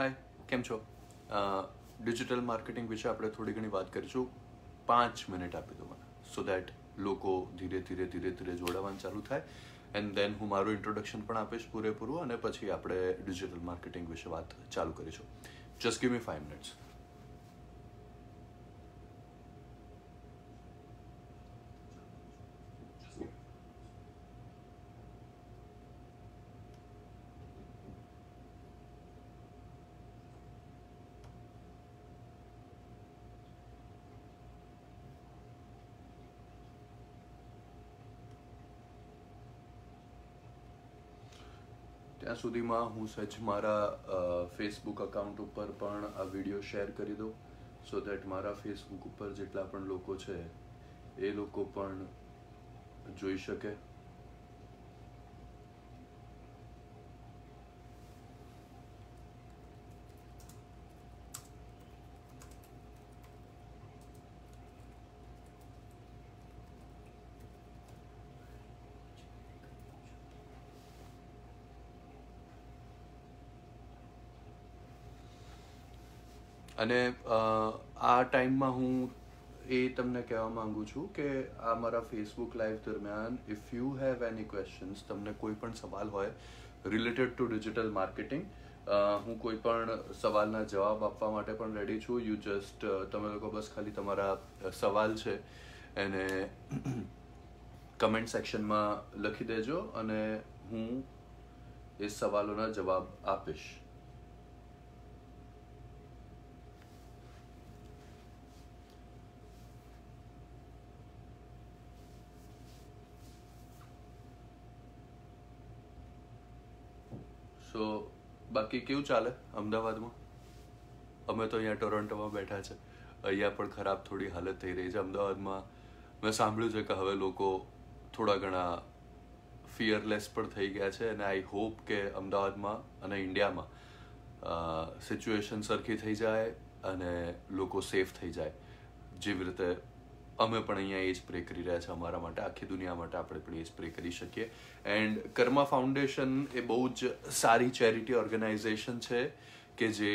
હાય કેમ છો digital marketing વિશે આપણે થોડી ઘણી વાત કરીશું પાંચ મિનિટ આપી દો મને સો દેટ લોકો ધીરે ધીરે ધીરે ધીરે જોડાવાનું ચાલુ થાય એન્ડ દેન હું મારું ઇન્ટ્રોડક્શન પણ આપીશ પૂરેપૂરું અને પછી આપણે ડિજિટલ માર્કેટિંગ વિશે વાત ચાલુ કરીશું just give me five minutes સુધીમાં હું સજ મારા ફેસબુક અકાઉન્ટ ઉપર પણ આ વિડીયો શેર કરી દઉં સો દેટ મારા ફેસબુક ઉપર જેટલા પણ લોકો છે એ લોકો પણ જોઈ શકે અને આ ટાઈમમાં હું એ તમને કહેવા માંગુ છું કે આ મારા ફેસબુક લાઈવ દરમિયાન if you have any questions તમને કોઈ પણ સવાલ હોય રિલેટેડ ટુ ડિજિટલ માર્કેટિંગ હું કોઈ પણ સવાલના જવાબ આપવા માટે પણ રેડી છું યુ જસ્ટ તમે લોકો બસ ખાલી તમારા સવાલ છે એને કમેન્ટ સેક્શનમાં લખી દેજો અને હું એ સવાલોના જવાબ આપીશ બાકી કેવું ચાલે અમદાવાદમાં અમે તો અહીંયા ટોરન્ટોમાં બેઠા છે અહીંયા પણ ખરાબ થોડી હાલત થઈ રહી છે અમદાવાદમાં મેં સાંભળ્યું છે કે હવે લોકો થોડા ઘણા ફિયરલેસ પણ થઈ ગયા છે અને આઈ હોપ કે અમદાવાદમાં અને ઇન્ડિયામાં સિચ્યુએશન સરખી થઈ જાય અને લોકો સેફ થઈ જાય જેવી રીતે અમે પણ અહીંયા એ જ પ્રે કરી રહ્યા છે અમારા માટે આખી દુનિયા માટે આપણે પણ એ જ પ્રે કરી શકીએ એન્ડ કર્મા ફાઉન્ડેશન એ બહુ જ સારી ચેરિટી ઓર્ગેનાઇઝેશન છે કે જે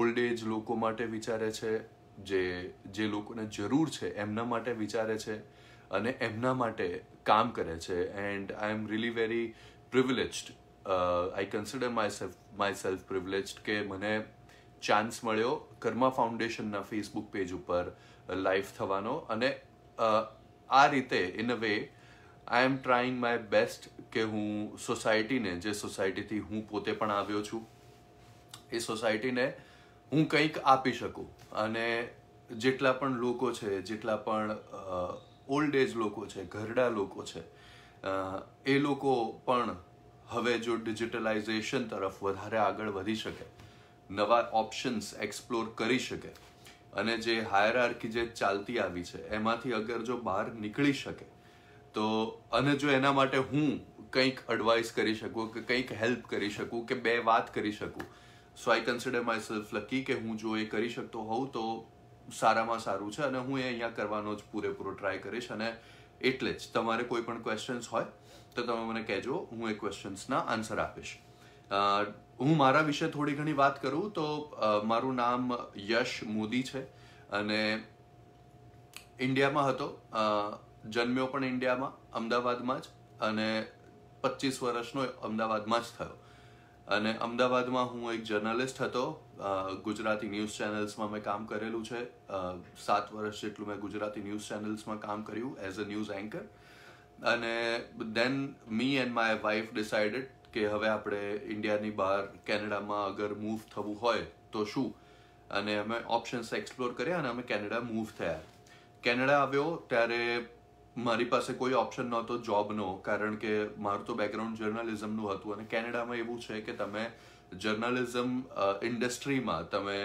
ઓલ્ડ એજ લોકો માટે વિચારે છે જે જે લોકોને જરૂર છે એમના માટે વિચારે છે અને એમના માટે કામ કરે છે and I am really very privileged I consider myself myself privileged કે મને ચાન્સ મળ્યો કર્મા ફાઉન્ડેશનના ફેસબુક પેજ ઉપર લાઈવ uh, થવાનો અને uh, આ રીતે in a way I am trying my best કે હું સોસાયટીને જે સોસાયટીથી હું પોતે પણ આવ્યો છું એ સોસાયટીને હું કંઈક આપી શકું અને જેટલા પણ લોકો છે જેટલા પણ ઓલ્ડ uh, એજ લોકો છે ઘરડા લોકો છે એ લોકો પણ હવે જો ડિજિટલાઇઝેશન તરફ વધારે આગળ વધી શકે નવા ઓપ્શન્સ એક્સપ્લોર કરી શકે અને જે હાયર આર્કી જે ચાલતી આવી છે એમાંથી અગર જો બહાર નીકળી શકે તો અને જો એના માટે હું કંઈક એડવાઇસ કરી શકું કે કંઈક હેલ્પ કરી શકું કે બે વાત કરી શકું so I consider myself lucky કે હું જો એ કરી શકતો હોઉં તો સારામાં સારું છે અને હું એ અહીંયા કરવાનો જ પૂરેપૂરો ટ્રાય કરીશ અને એટલે જ તમારે કોઈ પણ ક્વેશ્ચન્સ હોય તો તમે મને કહેજો હું એ ક્વેશ્ચન્સના આન્સર આપીશ હું મારા વિશે થોડી ઘણી વાત કરું તો મારું નામ યશ મોદી છે અને ઇન્ડિયામાં હતો જન્મ્યો પણ ઇન્ડિયામાં અમદાવાદમાં જ અને પચીસ વર્ષનો અમદાવાદમાં જ થયો અને અમદાવાદમાં હું એક જર્નલિસ્ટ હતો ગુજરાતી ન્યૂઝ ચેનલ્સમાં મેં કામ કરેલું છે સાત વર્ષ જેટલું મેં ગુજરાતી ન્યૂઝ ચેનલ્સમાં કામ કર્યું એઝ અ ન્યૂઝ એન્કર અને then me and my wife decided કે હવે આપણે ઇન્ડિયાની બહાર કેનેડામાં અગર મૂવ થવું હોય તો શું અને અમે ઓપ્શન્સ એક્સપ્લોર કર્યા અને અમે કેનેડા મૂવ થયા કેનેડા આવ્યો ત્યારે મારી પાસે કોઈ ઓપ્શન નહોતો જોબનો કારણ કે મારું તો બેકગ્રાઉન્ડ જર્નલિઝમનું હતું અને કેનેડામાં એવું છે કે તમે જર્નલિઝમ ઇન્ડસ્ટ્રીમાં તમે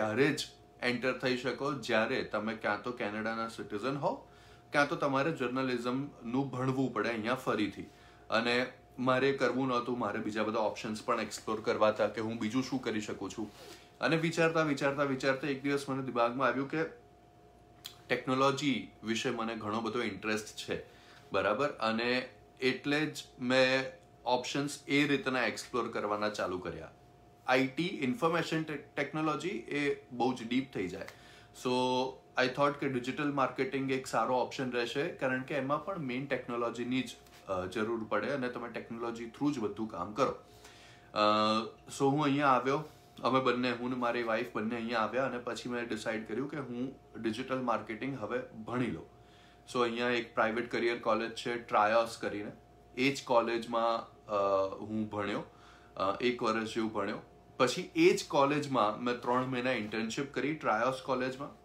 ત્યારે જ એન્ટર થઈ શકો જ્યારે તમે ક્યાં તો કેનેડાના સિટીઝન હો ક્યાં તો તમારે જર્નલિઝમનું ભણવું પડે અહીંયા ફરીથી અને મારે કરવું નહોતું મારે બીજા બધા ઓપ્શન્સ પણ એક્સપ્લોર કરવા હતા કે હું બીજું શું કરી શકું છું અને વિચારતા વિચારતા વિચારતા એક દિવસ મને દિમાગમાં આવ્યું કે ટેકનોલોજી વિશે મને ઘણો બધો ઇન્ટરેસ્ટ છે બરાબર અને એટલે જ મેં ઓપ્શન્સ એ રીતના એક્સપ્લોર કરવાના ચાલુ કર્યા આઈટી ઇન્ફોર્મેશન ટેકનોલોજી એ બહુ જ ડીપ થઈ જાય સો આઈ થોટ કે ડિજિટલ માર્કેટિંગ એક સારો ઓપ્શન રહેશે કારણ કે એમાં પણ મેઇન ટેકનોલોજીની જ જરૂર પડે અને તમે ટેકનોલોજી થ્રુ જ બધું કામ કરો સો હું અહીંયા આવ્યો અમે બંને હું ને મારી વાઈફ બંને અહીંયા આવ્યા અને પછી મેં ડિસાઇડ કર્યું કે હું ડિજિટલ માર્કેટિંગ હવે ભણી લઉં સો અહીંયા એક પ્રાઇવેટ કરિયર કોલેજ છે ટ્રાયસ કરીને એ જ કોલેજમાં હું ભણ્યો એક વર્ષ જેવું ભણ્યો પછી એ જ કોલેજમાં મેં ત્રણ મહિના ઇન્ટર્નશીપ કરી ટ્રાયસ કોલેજમાં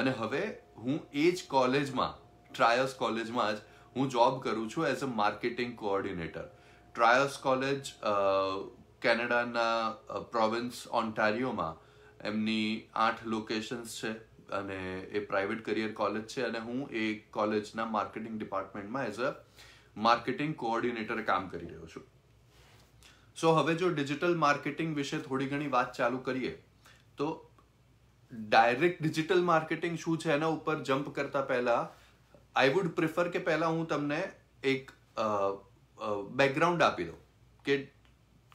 અને હવે હું એ જ કોલેજમાં ટ્રાયસ કોલેજમાં જ હું જોબ કરું છું as a marketing coordinator trials college કેનેડાના પ્રોવિન્સ ઓન્ટારિયોમાં એમની આઠ લોકેશન્સ છે અને એ પ્રાઇવેટ કરિયર કોલેજ છે અને હું એ કોલેજના માર્કેટિંગ ડિપાર્ટમેન્ટમાં એઝ અ માર્કેટિંગ કોઓર્ડિનેટર કામ કરી રહ્યો છું સો હવે જો ડિજિટલ માર્કેટિંગ વિશે થોડી ઘણી વાત ચાલુ કરીએ તો ડાયરેક્ટ ડિજિટલ માર્કેટિંગ શું છે એના ઉપર જમ્પ કરતા પહેલાં આઈ વુડ પ્રિફર કે પહેલાં હું તમને એક બેકગ્રાઉન્ડ આપી દઉં કે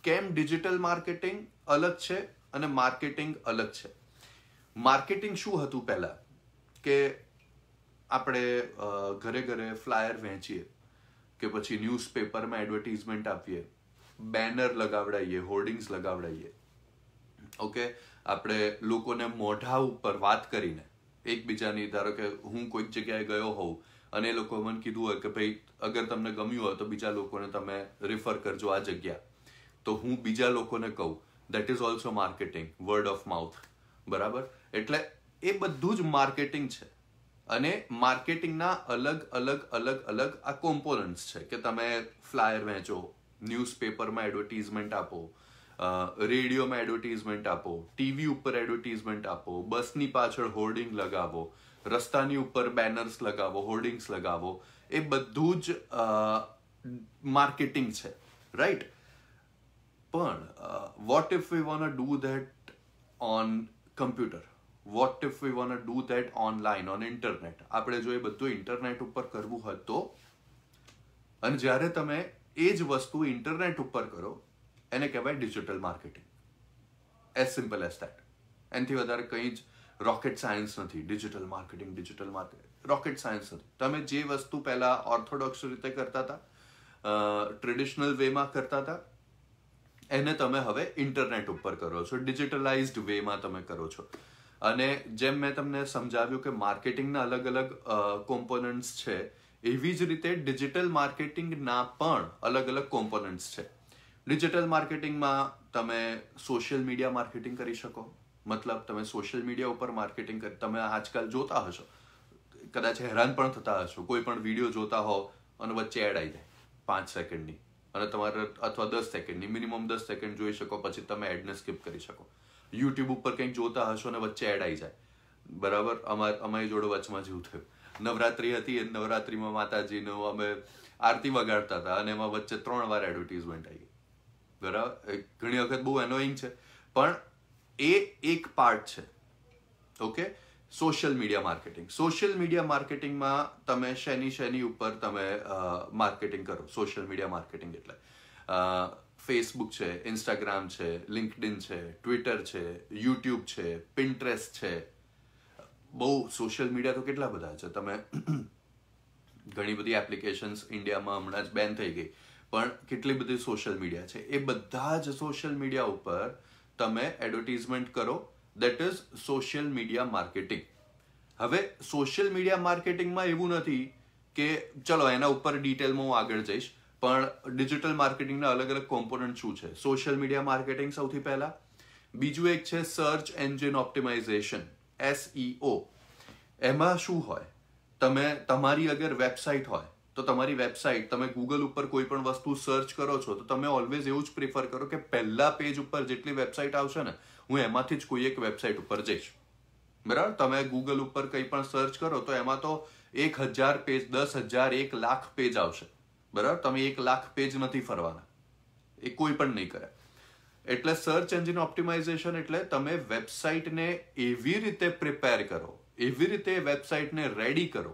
કેમ ડિજિટલ માર્કેટિંગ અલગ છે અને માર્કેટિંગ અલગ છે માર્કેટિંગ શું હતું પહેલાં કે આપણે ઘરે ઘરે ફ્લાયર વહેંચીએ કે પછી ન્યૂઝપેપરમાં એડવર્ટીઝમેન્ટ આપીએ બેનર લગાવડાવીએ હોર્ડિંગ્સ લગાવડાવીએ ઓકે આપણે લોકોને મોઢા ઉપર વાત કરીને એકબીજાની ધારો કે હું કોઈક જગ્યાએ ગયો હોઉં અને એ લોકોએ મને કીધું હોય કે ભાઈ અગર તમને ગમ્યું હોય તો બીજા લોકોને તમે રેફર કરજો આ જગ્યા તો હું બીજા લોકોને કહું that is also marketing word of mouth બરાબર એટલે એ બધું જ માર્કેટિંગ છે અને માર્કેટિંગના અલગ અલગ અલગ અલગ આ કોમ્પોનન્ટ્સ છે કે તમે ફ્લાયર વહેંચો ન્યૂઝપેપરમાં એડવર્ટીઝમેન્ટ આપો રેડિયોમાં એડવર્ટીઝમેન્ટ આપો ટીવી ઉપર એડવર્ટીઝમેન્ટ આપો બસની પાછળ હોર્ડિંગ લગાવો રસ્તાની ઉપર બેનર્સ લગાવો હોર્ડિંગ્સ લગાવો એ બધું જ માર્કેટિંગ છે રાઈટ પણ what if we won't do that on computer what if we won't do that online on internet આપણે જો એ બધું ઇન્ટરનેટ ઉપર કરવું હતું અને જ્યારે તમે એ જ વસ્તુ ઇન્ટરનેટ ઉપર કરો એને કહેવાય digital marketing as simple as that એનાથી વધારે કંઈ જ રોકેટ સાયન્સ નથી digital marketing digital market rocket science નથી તમે જે વસ્તુ પહેલાં ઓર્થોડોક્સ રીતે કરતા હતા ટ્રેડિશનલ વેમાં કરતા હતા એને તમે હવે ઇન્ટરનેટ ઉપર કરો છો ડિજિટલાઇઝ્ડ વેમાં તમે કરો છો અને જેમ મેં તમને સમજાવ્યું કે માર્કેટિંગના અલગ અલગ કોમ્પોનન્ટ્સ છે એવી જ રીતે ડિજિટલ માર્કેટિંગના પણ અલગ અલગ કોમ્પોનન્ટ્સ છે ડિજિટલ માર્કેટિંગમાં તમે સોશિયલ મીડિયા માર્કેટિંગ કરી શકો મતલબ તમે સોશિયલ મીડિયા ઉપર માર્કેટિંગ કરી તમે આજકાલ જોતા હશો કદાચ હેરાન પણ થતા હશો કોઈ પણ વિડીયો જોતા હો અને વચ્ચે એડ આવી જાય પાંચ સેકન્ડની અને તમારે અથવા દસ સેકન્ડની મિનિમમ દસ સેકન્ડ જોઈ શકો પછી તમે એડને સ્કીપ કરી શકો યુટ્યુબ ઉપર કંઈક જોતા હશો અને વચ્ચે એડ આવી જાય બરાબર અમાર અમારી જોડે વચમાં જેવું થયું નવરાત્રી હતી એ નવરાત્રીમાં માતાજીનો અમે આરતી વગાડતા હતા અને એમાં વચ્ચે ત્રણ વાર એડવર્ટીઝમેન્ટ આવી બરાબર ઘણી વખત બહુ એનોઈંગ છે પણ એ એક પાર્ટ છે okay social media marketing social media માર્કેટિંગમાં તમે શેની શેની ઉપર તમે માર્કેટિંગ કરો સોશિયલ મીડિયા માર્કેટિંગ એટલે ફેસબુક છે ઇન્સ્ટાગ્રામ છે લિંકડિન છે ટ્વિટર છે યુટ્યુબ છે પિન્ટરેસ્ટ છે બહુ સોશિયલ મીડિયા તો કેટલા બધા છે તમે ઘણી બધી એપ્લિકેશન્સ ઇન્ડિયામાં હમણાં જ બેન થઈ ગઈ પણ કેટલી બધી સોશિયલ મીડિયા છે એ બધા જ સોશિયલ મીડિયા ઉપર તમે એડવર્ટીઝમેન્ટ કરો that is social media marketing હવે સોશિયલ મીડિયા માર્કેટિંગમાં એવું નથી કે ચલો એના ઉપર ડિટેલમાં હું આગળ જઈશ પણ ડિજિટલ માર્કેટિંગના અલગ અલગ કોમ્પોનન્ટ શું છે સોશિયલ મીડિયા માર્કેટિંગ સૌથી પહેલા બીજું એક છે સર્ચ એન્જિન ઓપ્ટિમાઇઝેશન એસઈઓ એમાં શું હોય તમે તમારી અગર વેબસાઇટ હોય તો તમારી વેબસાઇટ તમે ગૂગલ ઉપર કોઈ પણ વસ્તુ સર્ચ કરો છો તો તમે ઓલવેઝ એવું જ પ્રિફર કરો કે પહેલા પેજ ઉપર જેટલી વેબસાઇટ આવશે ને હું એમાંથી જ કોઈ એક વેબસાઇટ ઉપર જઈશ બરાબર તમે ગૂગલ ઉપર કંઈ પણ સર્ચ કરો તો એમાં તો એક હજાર પેજ દસ હજાર એક લાખ પેજ આવશે બરાબર તમે એક લાખ પેજ નથી ફરવાના એ કોઈ પણ નહીં કરે એટલે સર્ચ એન્જિન ઓપ્ટિમાઇઝેશન એટલે તમે વેબસાઇટને એવી રીતે પ્રિપેર કરો એવી રીતે વેબસાઇટને રેડી કરો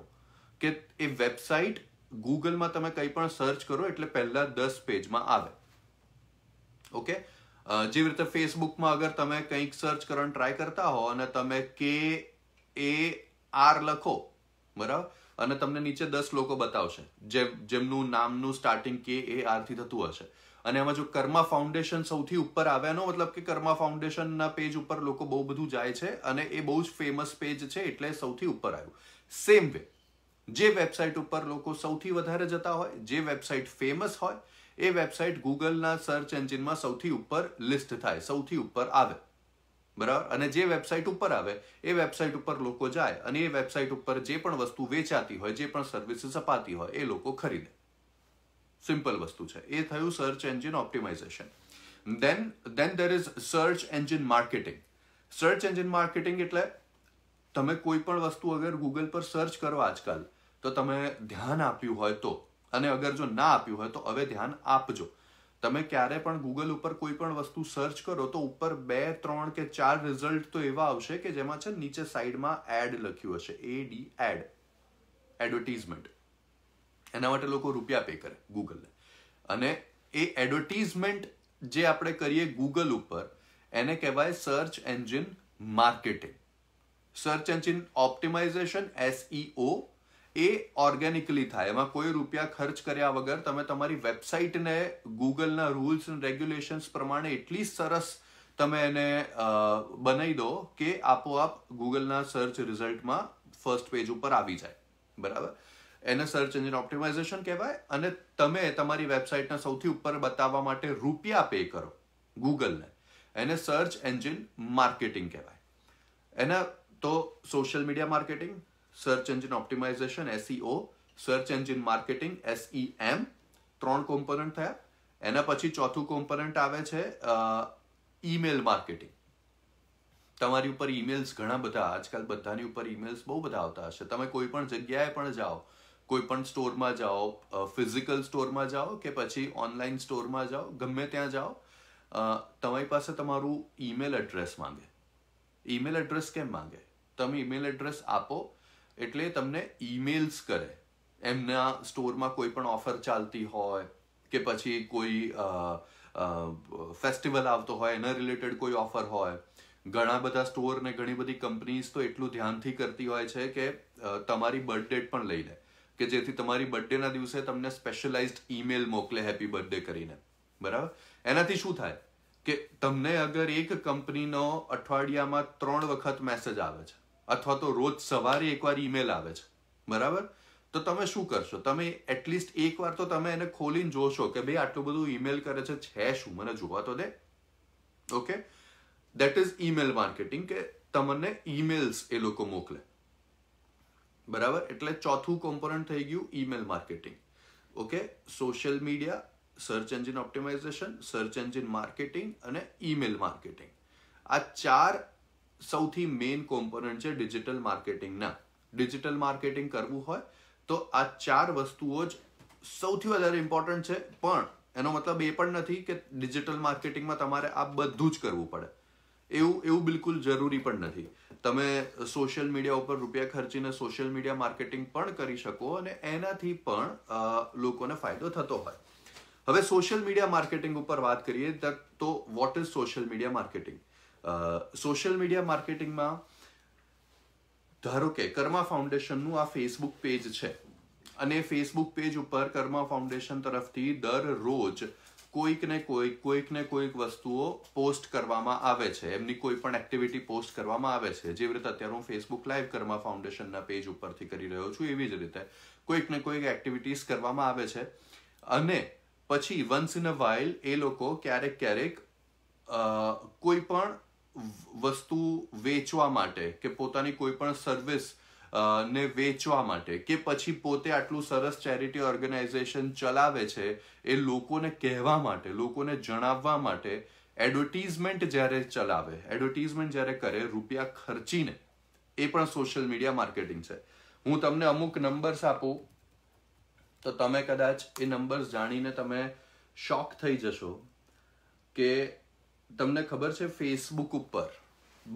કે એ વેબસાઇટ ગૂગલમાં તમે કંઈ પણ સર્ચ કરો એટલે પહેલાં દસ પેજમાં આવે ઓકે જેવી રીતે ફેસબુકમાં અગર તમે કંઈક સર્ચ કરવાનું ટ્રાય કરતા હો અને તમે કે એ આર લખો બરાબર અને તમને નીચે દસ લોકો બતાવશે જેમ જેમનું નામનું સ્ટાર્ટિંગ કે એ આરથી થતું હશે અને એમાં જો કર્મા ફાઉન્ડેશન સૌથી ઉપર આવે એનો મતલબ કે કર્મા ફાઉન્ડેશનના પેજ ઉપર લોકો બહુ બધું જાય છે અને એ બહુ જ ફેમસ પેજ છે એટલે સૌથી ઉપર આવ્યું સેમ વે જે વેબસાઇટ ઉપર લોકો સૌથી વધારે જતા હોય જે વેબસાઇટ ફેમસ હોય એ વેબસાઇટ ગૂગલના સર્ચ એન્જિનમાં સૌથી ઉપર લિસ્ટ થાય સૌથી ઉપર આવે બરાબર અને જે વેબસાઇટ ઉપર આવે એ વેબસાઇટ ઉપર લોકો જાય અને એ વેબસાઇટ ઉપર જે પણ વસ્તુ વેચાતી હોય જે પણ સર્વિસીસ અપાતી હોય એ લોકો ખરીદે સિમ્પલ વસ્તુ છે એ થયું search engine optimisation then then there is search engine marketing search engine marketing એટલે તમે કોઈ પણ વસ્તુ અગર ગૂગલ પર સર્ચ કરો આજકાલ તો તમે ધ્યાન આપ્યું હોય તો અને અગર જો ના આપ્યું હોય તો હવે ધ્યાન આપજો તમે ક્યારે પણ ગૂગલ ઉપર કોઈ પણ વસ્તુ સર્ચ કરો તો ઉપર બે ત્રણ કે ચાર રિઝલ્ટ તો એવા આવશે કે જેમાં છે નીચે સાઈડમાં એડ લખ્યું હશે એ ડી એડ એડવર્ટીઝમેન્ટ એના માટે લોકો રૂપિયા પે કરે ગૂગલને અને એ એડવર્ટીઝમેન્ટ જે આપણે કરીએ ગૂગલ ઉપર એને કહેવાય search engine marketing search engine optimisation SEO એ ઓર્ગેનિકલી થાય એમાં કોઈ રૂપિયા ખર્ચ કર્યા વગર તમે તમારી વેબસાઇટને ગૂગલના રૂલ્સ એન્ડ રેગ્યુલેશન્સ પ્રમાણે એટલી સરસ તમે એને બનાવી દો કે આપોઆપ ગૂગલના સર્ચ રિઝલ્ટમાં ફર્સ્ટ પેજ ઉપર આવી જાય બરાબર એને સર્ચ એન્જિન ઓપ્ટિમાઇઝેશન કહેવાય અને તમે તમારી વેબસાઇટના સૌથી ઉપર બતાવવા માટે રૂપિયા પે કરો ગૂગલને એને સર્ચ એન્જિન માર્કેટિંગ કહેવાય એના તો social media marketing search engine optimisation SEO search engine marketing SEM ત્રણ કોમ્પોનન્ટ થયા એના પછી ચોથું કોમ્પોનન્ટ આવે છે ઈમેલ માર્કેટિંગ તમારી ઉપર ઈમેલ્સ ઘણા બધા આજકાલ બધાની ઉપર ઈમેલ્સ બહુ બધા આવતા હશે તમે કોઈ પણ જગ્યાએ પણ जाओ કોઈ પણ સ્ટોર માં जाओ फिजिकल સ્ટોર માં जाओ કે પછી ઓનલાઈન સ્ટોર માં जाओ ગમે ત્યાં जाओ તમારી પાસે તમારું ઈમેલ ایڈ્રેસ માંગે ઈમેલ ایڈ્રેસ કે માંગે તમે ઈમેલ ایڈ્રેસ આપો એટલે તમને ઈમેલ્સ કરે એમના સ્ટોરમાં કોઈ પણ ઓફર ચાલતી હોય કે પછી કોઈ ફેસ્ટિવલ આવતો હોય એના રિલેટેડ કોઈ ઓફર હોય ઘણા બધા સ્ટોર ને ઘણી બધી કંપનીઝ તો એટલું ધ્યાનથી કરતી હોય છે કે તમારી બર્થ ડેટ પણ લઈ લે કે જેથી તમારી બર્થડેના દિવસે તમને સ્પેશિયલાઇઝ્ડ ઈમેલ મોકલે હેપી બર્થડે કરીને બરાબર એનાથી શું થાય કે તમને અગર એક કંપનીનો અઠવાડિયામાં ત્રણ વખત મેસેજ આવે છે અથવા તો રોજ સવારે એકવાર ઈમેલ આવે છે બરાબર તો તમે શું કરશો તમે એટલીસ્ટ એકવાર તો તમે એને ખોલીને જોશો કે ભાઈ આટલું બધું ઈમેલ કરે છે છે શું મને જોવા તો દે okay that is email marketing કે તમને ઈમેલ્સ એ લોકો મોકલે બરાબર એટલે ચોથું કોમ્પોનન્ટ થઈ ગયું email marketing okay social media search engine optimisation search engine marketing અને ઈમેલ માર્કેટિંગ આ ચાર સૌથી મેઇન કોમ્પોનન્ટ છે ડિજિટલ માર્કેટિંગના ડિજિટલ માર્કેટિંગ કરવું હોય તો આ ચાર વસ્તુઓ જ સૌથી વધારે ઇમ્પોર્ટન્ટ છે પણ એનો મતલબ એ પણ નથી કે ડિજિટલ માર્કેટિંગમાં તમારે આ બધું જ કરવું પડે એવું એવું બિલકુલ જરૂરી પણ નથી તમે સોશિયલ મીડિયા ઉપર રૂપિયા ખર્ચીને સોશિયલ મીડિયા માર્કેટિંગ પણ કરી શકો અને એનાથી પણ લોકોને ફાયદો થતો હોય હવે સોશિયલ મીડિયા માર્કેટિંગ ઉપર વાત કરીએ તો what is social media marketing social media માર્કેટિંગમાં ધારો કે કર્મા ફાઉન્ડેશનનું આ ફેસબુક પેજ છે અને ફેસબુક પેજ ઉપર કર્મા ફાઉન્ડેશન તરફથી દર રોજ કોઈક ને કોઈક કોઈક કોઈક વસ્તુઓ પોસ્ટ કરવામાં આવે છે એમની કોઈ પણ એક્ટિવિટી પોસ્ટ કરવામાં આવે છે જેવી રીતે અત્યારે હું ફેસબુક લાઈવ કર્મા ફાઉન્ડેશનના પેજ ઉપરથી કરી રહ્યો છું એવી જ રીતે કોઈકને કોઈક એક્ટિવિટીઝ કરવામાં આવે છે અને પછી વન્સ ઇન અ વાઇલ એ લોકો ક્યારેક ક્યારેક કોઈ પણ વસ્તુ વેચવા માટે કે પોતાની કોઈ પણ સર્વિસ ને વેચવા માટે કે પછી પોતે આટલું સરસ ચેરિટી ઓર્ગેનાઇઝેશન ચલાવે છે એ લોકોને કહેવા માટે લોકોને જણાવવા માટે એડવર્ટીઝમેન્ટ જ્યારે ચલાવે એડવર્ટીઝમેન્ટ જ્યારે કરે રૂપિયા ખર્ચીને એ પણ સોશિયલ મીડિયા માર્કેટિંગ છે હું તમને અમુક નંબર્સ આપું તો તમે કદાચ એ નંબર્સ જાણીને તમે શોક થઈ જશો કે તમને ખબર છે ફેસબુક ઉપર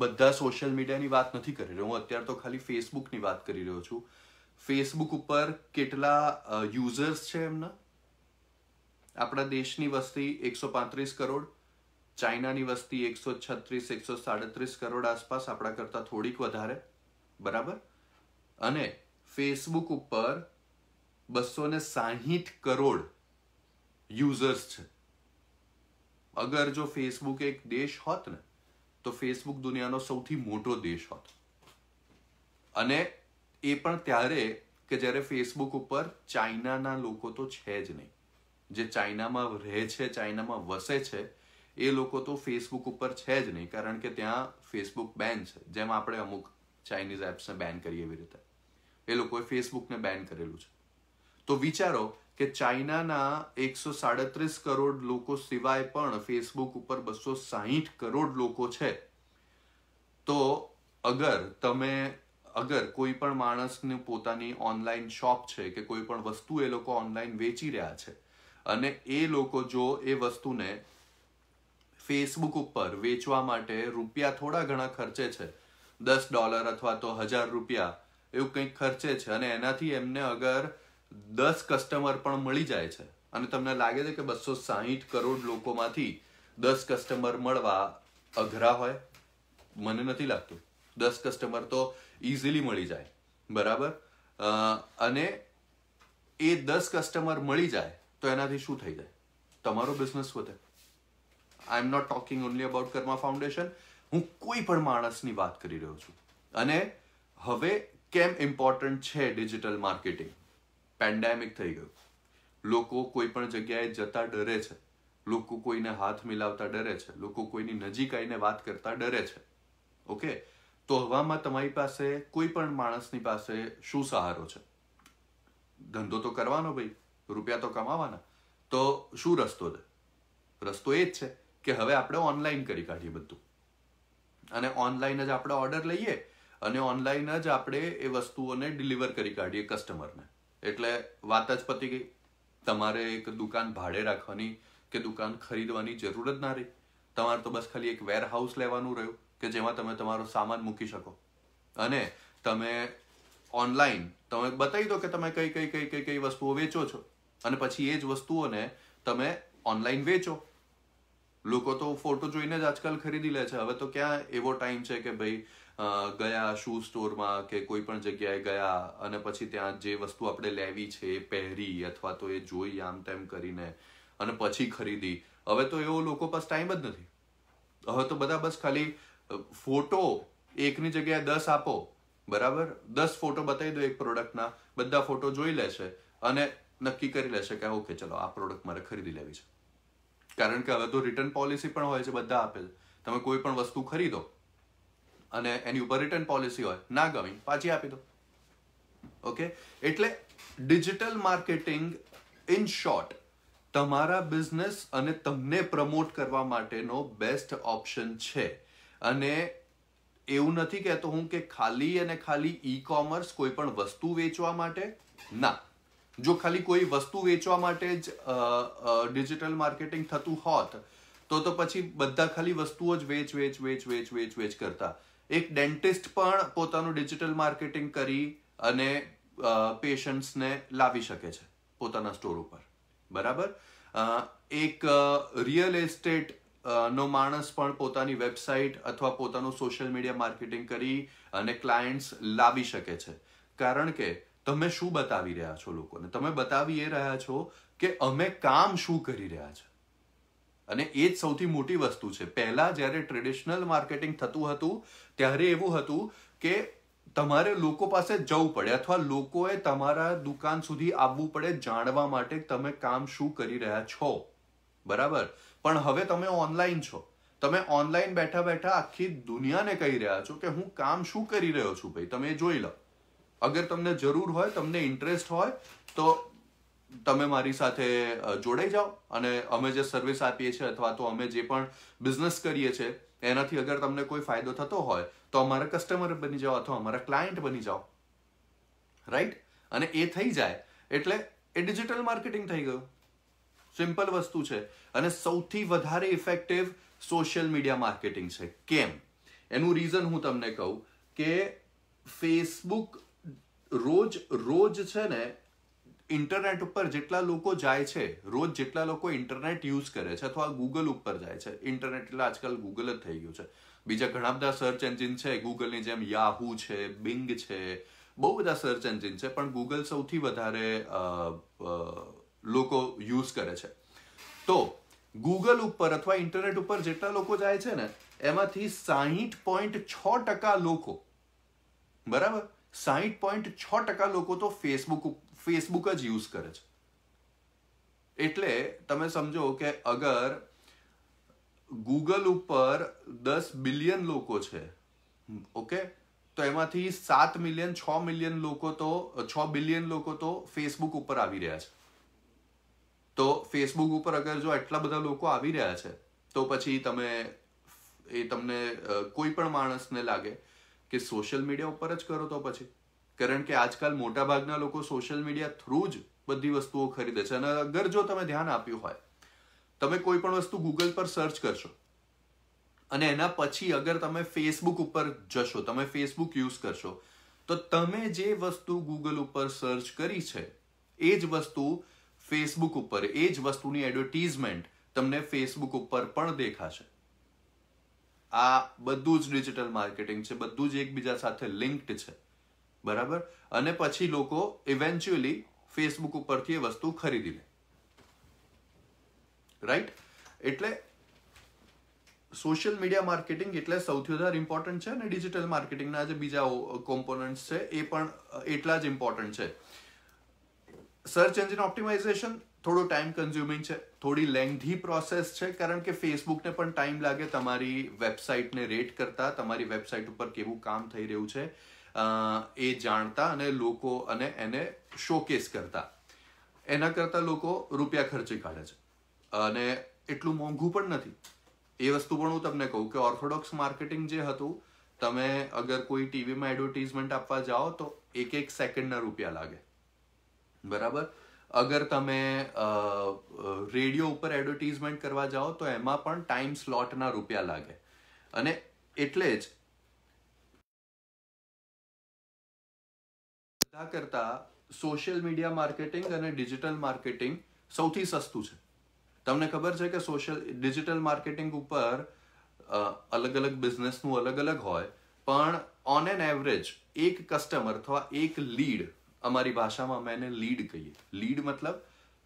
બધા સોશિયલ મીડિયાની વાત નથી કરી રહ્યો હું અત્યારે તો ખાલી ફેસબુકની વાત કરી રહ્યો છું ફેસબુક ઉપર કેટલા યુઝર્સ છે એમના આપણા દેશની વસ્તી એકસો પાંત્રીસ કરોડ ચાઇનાની વસ્તી એકસો છત્રીસ એકસો સાડત્રીસ કરોડ આસપાસ આપણા કરતાં થોડીક વધારે બરાબર અને ફેસબુક ઉપર બસો ને સાહીઠ કરોડ યુઝર્સ છે અગર જો ફેસબુક એક દેશ હોત ને તો ફેસબુક દુનિયાનો સૌથી મોટો દેશ હોત અને એ પણ ત્યારે કે જ્યારે ફેસબુક ઉપર ચાઇનાના લોકો તો છે જ નહીં જે ચાઇનામાં રહે છે ચાઇનામાં વસે છે એ લોકો તો ફેસબુક ઉપર છે જ નહીં કારણ કે ત્યાં ફેસબુક બેન છે જેમ આપણે અમુક ચાઇનીઝ એપ્સને બેન કરીએ એવી રીતે એ લોકોએ ફેસબુકને બેન કરેલું છે તો વિચારો કે ચાઇનાના એકસો સાડત્રીસ કરોડ લોકો સિવાય પણ ફેસબુક ઉપર બસો સાહીઠ કરોડ લોકો છે તો અગર તમે અગર કોઈ પણ માણસને પોતાની ઓનલાઈન શોપ છે કે કોઈ પણ વસ્તુ એ લોકો ઓનલાઈન વેચી રહ્યા છે અને એ લોકો જો એ વસ્તુને ફેસબુક ઉપર વેચવા માટે રૂપિયા થોડા ઘણા ખર્ચે છે દસ ડોલર અથવા તો હજાર રૂપિયા એવું કંઈક ખર્ચે છે અને એનાથી એમને અગર દસ કસ્ટમર પણ મળી જાય છે અને તમને લાગે છે કે બસો સાહીઠ કરોડ લોકોમાંથી દસ કસ્ટમર મળવા અઘરા હોય મને નથી લાગતું દસ કસ્ટમર તો ઇઝીલી મળી જાય બરાબર અને એ દસ કસ્ટમર મળી જાય તો એનાથી શું થઈ જાય તમારો બિઝનેસ વધે I am not talking only about Karma Foundation હું કોઈ પણ માણસની વાત કરી રહ્યો છું અને હવે કેમ ઇમ્પોર્ટન્ટ છે ડિજિટલ માર્કેટિંગ પેન્ડેમિક થઈ ગયું લોકો કોઈ પણ જગ્યાએ જતા ડરે છે લોકો કોઈને હાથ મિલાવતા ડરે છે લોકો કોઈની નજીક આવીને વાત કરતા ડરે છે ઓકે તો હવામાં તમારી પાસે કોઈ પણ માણસની પાસે શું સહારો છે ધંધો તો કરવાનો ભાઈ રૂપિયા તો કમાવાના તો શું રસ્તો છે રસ્તો એ જ છે કે હવે આપણે ઓનલાઈન કરી કાઢીએ બધું અને ઓનલાઈન જ આપણે ઓર્ડર લઈએ અને ઓનલાઈન જ આપણે એ વસ્તુઓને ડિલિવર કરી કાઢીએ કસ્ટમરને એટલે વાત જ પતી ગઈ તમારે એક દુકાન ભાડે રાખવાની કે દુકાન ખરીદવાની જરૂર જ ના રહી તમારે તો બસ ખાલી એક વેરહાઉસ લેવાનું રહ્યું કે જેમાં તમે તમારો સામાન મૂકી શકો અને તમે ઓનલાઈન તમે બતાવી દો કે તમે કઈ કઈ કઈ કઈ કઈ વસ્તુઓ વેચો છો અને પછી એ જ વસ્તુઓને તમે ઓનલાઈન વેચો લોકો તો ફોટો જોઈને જ આજકાલ ખરીદી લે છે હવે તો ક્યાં એવો ટાઈમ છે કે ભાઈ ગયા શૂ સ્ટોરમાં કે કોઈ પણ જગ્યાએ ગયા અને પછી ત્યાં જે વસ્તુ આપણે લેવી છે એ પહેરી અથવા તો એ જોઈ આમ તેમ કરીને અને પછી ખરીદી હવે તો એવો લોકો પાસે ટાઈમ જ નથી હવે તો બધા બસ ખાલી ફોટો એકની જગ્યાએ દસ આપો બરાબર દસ ફોટો બતાવી દો એક પ્રોડક્ટના બધા ફોટો જોઈ લેશે અને નક્કી કરી લેશે કે ઓકે ચલો આ પ્રોડક્ટ મારે ખરીદી લેવી છે કારણ કે હવે તો રિટર્ન પોલિસી પણ હોય છે બધા આપેલ તમે કોઈ પણ વસ્તુ ખરીદો અને એની ઉપર રિટર્ન પોલિસી હોય ના ગમી પાછી આપી દો ઓકે એટલે ડિજિટલ માર્કેટિંગ ઇન શોર્ટ તમારા બિઝનેસ અને તમને પ્રમોટ કરવા માટેનો બેસ્ટ ઓપ્શન છે અને એવું નથી કહેતો હું કે ખાલી અને ખાલી ઈ કોમર્સ કોઈ પણ વસ્તુ વેચવા માટે ના જો ખાલી કોઈ વસ્તુ વેચવા માટે જ ડિજિટલ માર્કેટિંગ થતું હોત તો તો પછી બધા ખાલી વસ્તુઓ જ વેચ વેચ વેચ વેચ વેચ વેચ કરતા એક ડેન્ટિસ્ટ પણ પોતાનું ડિજિટલ માર્કેટિંગ કરી અને પેશન્ટ્સને લાવી શકે છે પોતાના સ્ટોર ઉપર બરાબર એક રિયલ એસ્ટેટ નો માણસ પણ પોતાની વેબસાઇટ અથવા પોતાનું સોશિયલ મીડિયા માર્કેટિંગ કરી અને ક્લાયન્ટ્સ લાવી શકે છે કારણ કે તમે શું બતાવી રહ્યા છો લોકોને તમે બતાવી એ રહ્યા છો કે અમે કામ શું કરી રહ્યા છે અને એ જ સૌથી મોટી વસ્તુ છે પહેલાં જ્યારે ટ્રેડિશનલ માર્કેટિંગ થતું હતું ત્યારે એવું હતું કે તમારે લોકો પાસે જવું પડે અથવા લોકોએ તમારા દુકાન સુધી આવવું પડે જાણવા માટે તમે કામ શું કરી રહ્યા છો બરાબર પણ હવે તમે ઓનલાઈન છો તમે ઓનલાઈન બેઠા બેઠા આખી દુનિયાને કહી રહ્યા છો કે હું કામ શું કરી રહ્યો છું ભાઈ તમે જોઈ લો અગર તમને જરૂર હોય તમને ઇન્ટરેસ્ટ હોય તો તમે મારી સાથે જોડાઈ જાઓ અને અમે જે સર્વિસ આપીએ છીએ અથવા તો અમે જે પણ બિઝનેસ કરીએ છીએ એનાથી અગર તમને કોઈ ફાયદો થતો હોય તો અમારા કસ્ટમર બની જાઓ અથવા અમારા ક્લાયન્ટ બની જાઓ રાઈટ અને એ થઈ જાય એટલે એ ડિજિટલ માર્કેટિંગ થઈ ગયું સિમ્પલ વસ્તુ છે અને સૌથી વધારે ઇફેક્ટિવ સોશિયલ મીડિયા માર્કેટિંગ છે કેમ એનું રીઝન હું તમને કહું કે ફેસબુક રોજ રોજ છે ને ઇન્ટરનેટ ઉપર જેટલા લોકો જાય છે રોજ જેટલા લોકો ઇન્ટરનેટ યુઝ કરે છે અથવા ગૂગલ ઉપર જાય છે ઇન્ટરનેટ એટલે આજકાલ ગૂગલ જ થઈ ગયું છે બીજા ઘણા બધા સર્ચ એન્જિન છે ગૂગલની જેમ યાહુ છે બિંગ છે બહુ બધા સર્ચ એન્જિન છે પણ ગૂગલ સૌથી વધારે લોકો યુઝ કરે છે તો ગૂગલ ઉપર અથવા ઇન્ટરનેટ ઉપર જેટલા લોકો જાય છે ને એમાંથી સાહીઠ પોઈન્ટ છ ટકા લોકો બરાબર સાહીઠ પોઈન્ટ છ ટકા લોકો તો ફેસબુક ફેસબુક જ યુઝ કરે છે એટલે તમે સમજો કે અગર ગૂગલ ઉપર દસ બિલિયન લોકો છે ઓકે તો એમાંથી સાત મિલિયન છ મિલિયન લોકો તો છ બિલિયન લોકો તો ફેસબુક ઉપર આવી રહ્યા છે તો ફેસબુક ઉપર અગર જો એટલા બધા લોકો આવી રહ્યા છે તો પછી તમે એ તમને કોઈ પણ માણસને લાગે કે સોશિયલ મીડિયા ઉપર જ કરો તો પછી કારણ કે આજકાલ મોટાભાગના લોકો સોશિયલ મીડિયા થ્રુ જ બધી વસ્તુઓ ખરીદે છે અને અગર જો તમે ધ્યાન આપ્યું હોય તમે કોઈ પણ વસ્તુ ગૂગલ પર સર્ચ કરશો અને એના પછી અગર તમે ફેસબુક ઉપર જશો તમે ફેસબુક યુઝ કરશો તો તમે જે વસ્તુ ગૂગલ ઉપર સર્ચ કરી છે એ જ વસ્તુ ફેસબુક ઉપર એ જ વસ્તુની એડવર્ટીઝમેન્ટ તમને ફેસબુક ઉપર પણ દેખાશે આ બધું જ ડિજિટલ માર્કેટિંગ છે બધું જ એકબીજા સાથે લિંક્ડ છે બરાબર અને પછી લોકો ઇવેન્ચ્યુઅલી ફેસબુક ઉપરથી એ વસ્તુ ખરીદી લે રાઈટ એટલે સોશિયલ મીડિયા માર્કેટિંગ એટલે સૌથી વધારે ઇમ્પોર્ટન્ટ છે અને ડિજિટલ માર્કેટિંગના જે બીજા કોમ્પોનન્ટ છે એ પણ એટલા જ ઇમ્પોર્ટન્ટ છે સર્ચ એન્જિન ઓપ્ટિમાઇઝેશન થોડો ટાઈમ કન્ઝ્યુમિંગ છે થોડી લેન્ધી પ્રોસેસ છે કારણ કે ફેસબુકને પણ ટાઈમ લાગે તમારી વેબસાઇટને રેટ કરતા તમારી વેબસાઇટ ઉપર કેવું કામ થઈ રહ્યું છે એ જાણતા અને લોકો અને એને શોકેસ કરતા એના કરતાં લોકો રૂપિયા ખર્ચી કાઢે છે અને એટલું મોંઘું પણ નથી એ વસ્તુ પણ હું તમને કહું કે ઓર્થોડોક્સ માર્કેટિંગ જે હતું તમે અગર કોઈ ટીવીમાં એડવર્ટીઝમેન્ટ આપવા જાઓ તો એક એક સેકન્ડના રૂપિયા લાગે બરાબર અગર તમે રેડિયો ઉપર એડવર્ટીઝમેન્ટ કરવા જાઓ તો એમાં પણ ટાઈમ સ્લોટના રૂપિયા લાગે અને એટલે જ બધા કરતાં સોશિયલ મીડિયા માર્કેટિંગ અને ડિજિટલ માર્કેટિંગ સૌથી સસ્તું છે તમને ખબર છે કે સોશિયલ ડિજિટલ માર્કેટિંગ ઉપર અલગ અલગ બિઝનેસનું અલગ અલગ હોય પણ ઓન એન એવરેજ એક કસ્ટમર અથવા એક લીડ અમારી ભાષામાં અમે એને લીડ કહીએ લીડ મતલબ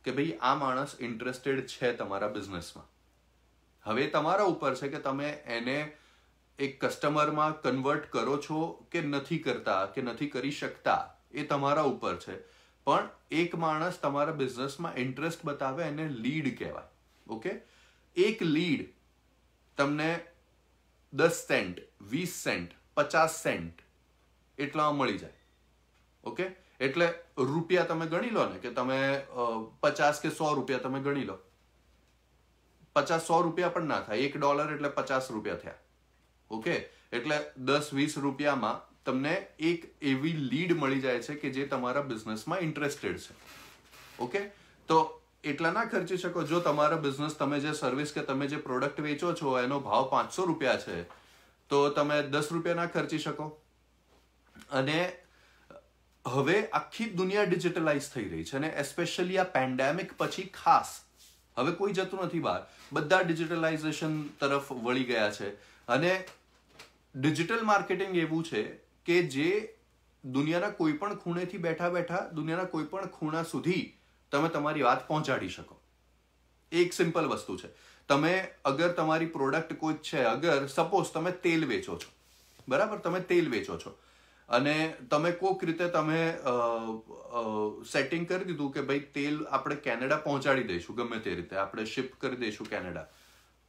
કે ભાઈ આ માણસ ઇન્ટરેસ્ટેડ છે તમારા બિઝનેસમાં હવે તમારા ઉપર છે કે તમે એને એક કસ્ટમરમાં કન્વર્ટ કરો છો કે નથી કરતા કે નથી કરી શકતા એ તમારા ઉપર છે પણ એક માણસ તમારા બિઝનેસમાં ઇન્ટરેસ્ટ બતાવે એને લીડ કહેવાય ઓકે એક લીડ તમને દસ સેન્ટ વીસ સેન્ટ પચાસ સેન્ટ એટલામાં મળી જાય ઓકે એટલે રૂપિયા તમે ગણી લો ને કે તમે પચાસ કે સો રૂપિયા તમે ગણી લો પચાસ સો રૂપિયા પણ ના થાય એક ડોલર એટલે પચાસ રૂપિયા થયા ઓકે એટલે દસ વીસ રૂપિયામાં તમને એક એવી લીડ મળી જાય છે કે જે તમારા બિઝનેસમાં ઇન્ટરેસ્ટેડ છે ઓકે તો એટલા ના ખર્ચી શકો જો તમારો બિઝનેસ તમે જે સર્વિસ કે તમે જે પ્રોડક્ટ વેચો છો એનો ભાવ પાંચસો રૂપિયા છે તો તમે દસ રૂપિયા ના ખર્ચી શકો અને હવે આખી દુનિયા ડિજિટલાઇઝ થઈ રહી છે અને એસ્પેશિયલી આ પેન્ડેમિક પછી ખાસ હવે કોઈ જતું નથી બહાર બધા ડિજિટલાઇઝેશન તરફ વળી ગયા છે અને ડિજિટલ માર્કેટિંગ એવું છે કે જે દુનિયાના કોઈ પણ ખૂણેથી બેઠા બેઠા દુનિયાના કોઈ પણ ખૂણા સુધી તમે તમારી વાત પહોંચાડી શકો એક સિમ્પલ વસ્તુ છે તમે અગર તમારી પ્રોડક્ટ કોઈ છે અગર સપોઝ તમે તેલ વેચો છો બરાબર તમે તેલ વેચો છો અને તમે કોઈક રીતે તમે સેટિંગ કરી દીધું કે ભાઈ તેલ આપણે કેનેડા પહોંચાડી દઈશું ગમે તે રીતે આપણે શિફ્ટ કરી દઈશું કેનેડા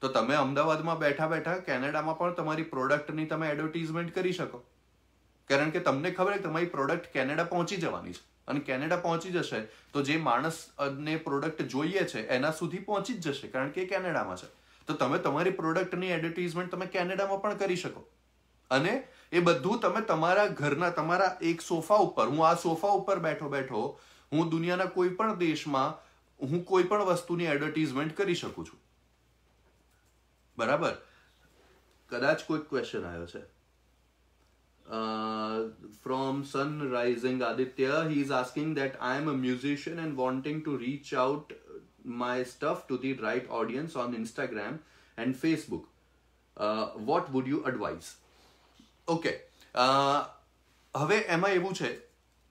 તો તમે અમદાવાદમાં બેઠા બેઠા કેનેડામાં પણ તમારી પ્રોડક્ટની તમે એડવર્ટીઝમેન્ટ કરી શકો કારણ કે તમને ખબર કે તમારી પ્રોડક્ટ કેનેડા પહોંચી જવાની છે અને કેનેડા પહોંચી જશે તો જે માણસ માણસને પ્રોડક્ટ જોઈએ છે એના સુધી પહોંચી જ જશે કારણ કે એ કેનેડામાં છે તો તમે તમારી પ્રોડક્ટની એડવર્ટીઝમેન્ટ તમે કેનેડામાં પણ કરી શકો અને એ બધું તમે તમારા ઘરના તમારા એક સોફા ઉપર હું આ સોફા ઉપર બેઠો બેઠો હું દુનિયાના કોઈ પણ દેશમાં હું કોઈ પણ વસ્તુની એડવર્ટીઝમેન્ટ કરી શકું છું બરાબર કદાચ કોઈ ક્વેશ્ચન આવ્યો છે uh, from Sun Rising Aditya. He's asking that I am a musician and wanting to reach out my stuff to the right audience on Instagram and Facebook. Uh, what would you advise? Okay હવે એમાં એવું છે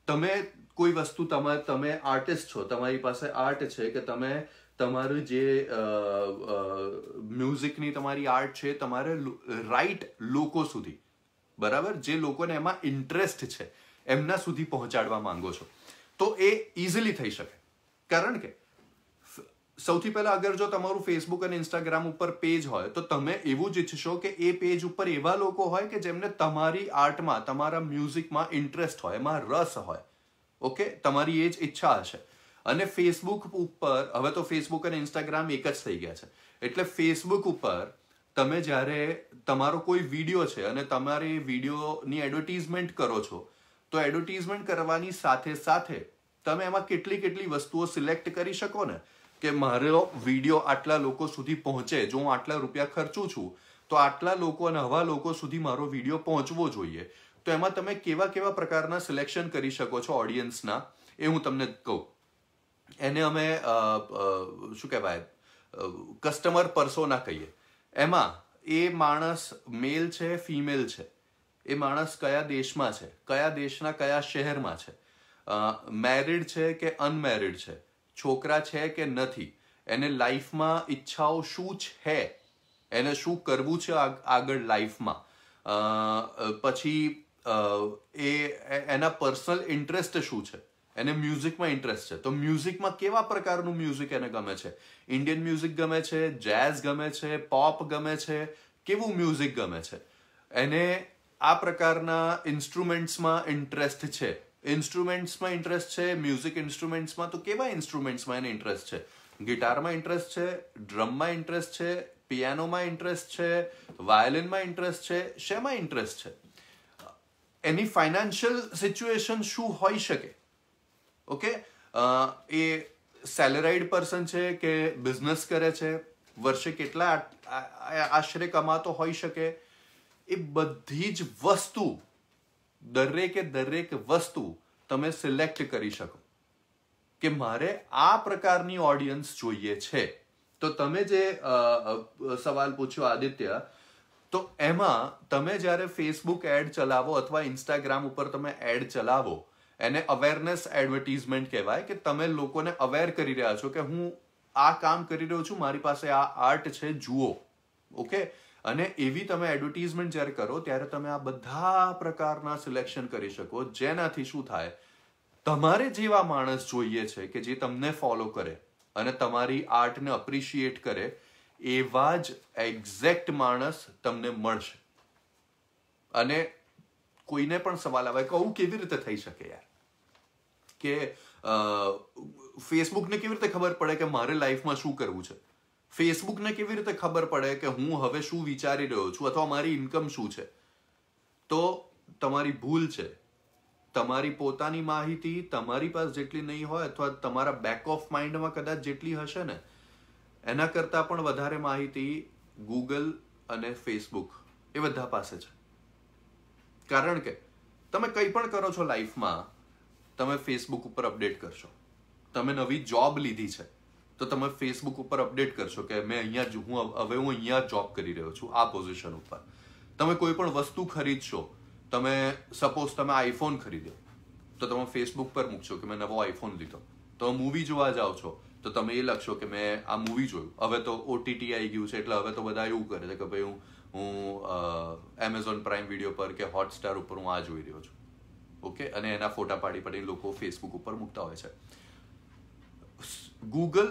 તમે કોઈ વસ્તુ તમે તમે artist છો તમારી પાસે આર્ટ છે કે તમે તમારું જે મ્યુઝિકની તમારી આર્ટ છે તમારે રાઈટ લોકો સુધી બરાબર જે લોકોને એમાં ઇન્ટરેસ્ટ છે એમના સુધી પહોંચાડવા માંગો છો તો એ ઇઝીલી થઈ શકે કારણ કે સૌથી પહેલાં અગર જો તમારું ફેસબુક અને ઇન્સ્ટાગ્રામ ઉપર પેજ હોય તો તમે એવું જ ઈચ્છશો કે એ પેજ ઉપર એવા લોકો હોય કે જેમને તમારી આર્ટમાં તમારા મ્યુઝિકમાં ઇન્ટરેસ્ટ હોય એમાં રસ હોય ઓકે તમારી એ જ ઈચ્છા હશે અને ફેસબુક ઉપર હવે તો ફેસબુક અને ઇન્સ્ટાગ્રામ એક જ થઈ ગયા છે એટલે ફેસબુક ઉપર તમે જ્યારે તમારો કોઈ વિડીયો છે અને તમારી વિડીયોની એડવર્ટીઝમેન્ટ કરો છો તો એડવર્ટીઝમેન્ટ કરવાની સાથે સાથે તમે એમાં કેટલી કેટલી વસ્તુઓ સિલેક્ટ કરી શકો ને કે મારો વિડીયો આટલા લોકો સુધી પહોંચે જો હું આટલા રૂપિયા ખર્ચું છું તો આટલા લોકો અને હવા લોકો સુધી મારો વિડીયો પહોંચવો જોઈએ તો એમાં તમે કેવા કેવા પ્રકારના સિલેક્શન કરી શકો છો ઓડિયન્સના એ હું તમને કહું એને અમે શું કહેવાય કસ્ટમર પરસોના કહીએ એમાં એ માણસ મેલ છે ફિમેલ છે એ માણસ કયા દેશમાં છે કયા દેશના કયા શહેરમાં છે મેરિડ છે કે અનમેરિડ છે છોકરા છે કે નથી એને લાઈફમાં ઈચ્છાઓ શું છે એને શું કરવું છે આગળ લાઈફમાં પછી એ એના પર્સનલ ઇન્ટરેસ્ટ શું છે એને મ્યુઝિકમાં ઇન્ટરેસ્ટ છે તો મ્યુઝિકમાં કેવા પ્રકારનું મ્યુઝિક એને ગમે છે ઇન્ડિયન મ્યુઝિક ગમે છે જેઝ ગમે છે પોપ ગમે છે કેવું મ્યુઝિક ગમે છે એને આ પ્રકારના ઇન્સ્ટ્રુમેન્ટ્સમાં ઇન્ટરેસ્ટ છે ઇન્સ્ટ્રુમેન્ટ્સમાં ઇન્ટરેસ્ટ છે મ્યુઝિક ઇન્સ્ટ્રુમેન્ટ્સમાં તો કેવા ઇન્સ્ટ્રુમેન્ટ્સમાં એને ઇન્ટરેસ્ટ છે ગિટારમાં ઇન્ટરેસ્ટ છે ડ્રમમાં ઇન્ટરેસ્ટ છે પિયાનોમાં ઇન્ટરેસ્ટ છે વાયોલિનમાં ઇન્ટરેસ્ટ છે શેમાં ઇન્ટરેસ્ટ છે એની ફાઇનાન્શિયલ સિચ્યુએશન શું હોઈ શકે ઓકે એ સેલેરાઇડ પર્સન છે કે બિઝનેસ કરે છે વર્ષે કેટલા આશરે કમાતો હોઈ શકે એ બધી જ વસ્તુ દરેકે દરેક વસ્તુ તમે સિલેક્ટ કરી શકો કે મારે આ પ્રકારની ઓડિયન્સ જોઈએ છે તો તમે જે સવાલ પૂછ્યો આદિત્ય તો એમાં તમે જ્યારે ફેસબુક એડ ચલાવો અથવા ઇન્સ્ટાગ્રામ ઉપર તમે એડ ચલાવો એને અવેરનેસ એડવર્ટીઝમેન્ટ કહેવાય કે તમે લોકોને અવેર કરી રહ્યા છો કે હું આ કામ કરી રહ્યો છું મારી પાસે આ આર્ટ છે જુઓ ઓકે અને એવી તમે એડવર્ટીઝમેન્ટ જ્યારે કરો ત્યારે તમે આ બધા પ્રકારના સિલેક્શન કરી શકો જેનાથી શું થાય તમારે જેવા માણસ જોઈએ છે કે જે તમને ફોલો કરે અને તમારી આર્ટને અપ્રિશિએટ કરે એવા જ એક્ઝેક્ટ માણસ તમને મળશે અને કોઈને પણ સવાલ આવે કે આવું કેવી રીતે થઈ શકે યાર કે ફેસબુકને કેવી રીતે ખબર પડે કે મારે લાઈફમાં શું કરવું છે ફેસબુકને કેવી રીતે ખબર પડે કે હું હવે શું વિચારી રહ્યો છું અથવા મારી ઇન્કમ શું છે તો તમારી ભૂલ છે તમારી પોતાની માહિતી તમારી પાસે જેટલી નહીં હોય અથવા તમારા બેક ઓફ માઇન્ડમાં કદાચ જેટલી હશે ને એના કરતાં પણ વધારે માહિતી ગૂગલ અને ફેસબુક એ બધા પાસે છે કારણ કે તમે કંઈ પણ કરો છો લાઈફમાં તમે ફેસબુક ઉપર અપડેટ કરશો તમે નવી જોબ લીધી છે તો તમે ફેસબુક ઉપર અપડેટ કરશો કે મેં અહીંયા જ હું હવે હું અહીંયા જોબ કરી રહ્યો છું આ પોઝિશન ઉપર તમે કોઈ પણ વસ્તુ ખરીદશો તમે સપોઝ તમે આઈફોન ખરીદ્યો તો તમે ફેસબુક પર મૂકશો કે મેં નવો આઈફોન લીધો તો મૂવી જોવા જાઓ છો તો તમે એ લખશો કે મેં આ મૂવી જોયું હવે તો ઓટીટી આવી ગયું છે એટલે હવે તો બધા એવું કરે છે કે ભાઈ હું હું એમેઝોન પ્રાઇમ વિડીયો પર કે હોટસ્ટાર ઉપર હું આ જોઈ રહ્યો છું ઓકે અને એના ફોટા પાડી પાડીને લોકો ફેસબુક ઉપર મૂકતા હોય છે ગૂગલ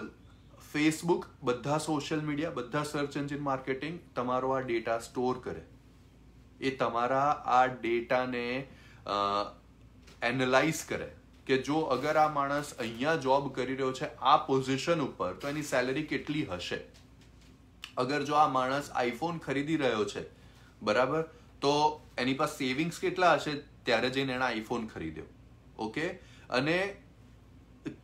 ફેસબુક બધા સોશિયલ મીડિયા બધા સર્ચ એન્જિન માર્કેટિંગ તમારો આ ડેટા સ્ટોર કરે એ તમારા આ ડેટાને એનાલાઇઝ કરે કે જો અગર આ માણસ અહીંયા જોબ કરી રહ્યો છે આ પોઝિશન ઉપર તો એની સેલરી કેટલી હશે અગર જો આ માણસ આઈફોન ખરીદી રહ્યો છે બરાબર તો એની પાસે સેવિંગ્સ કેટલા હશે ત્યારે જઈને એણે આઈફોન ખરીદ્યો ઓકે અને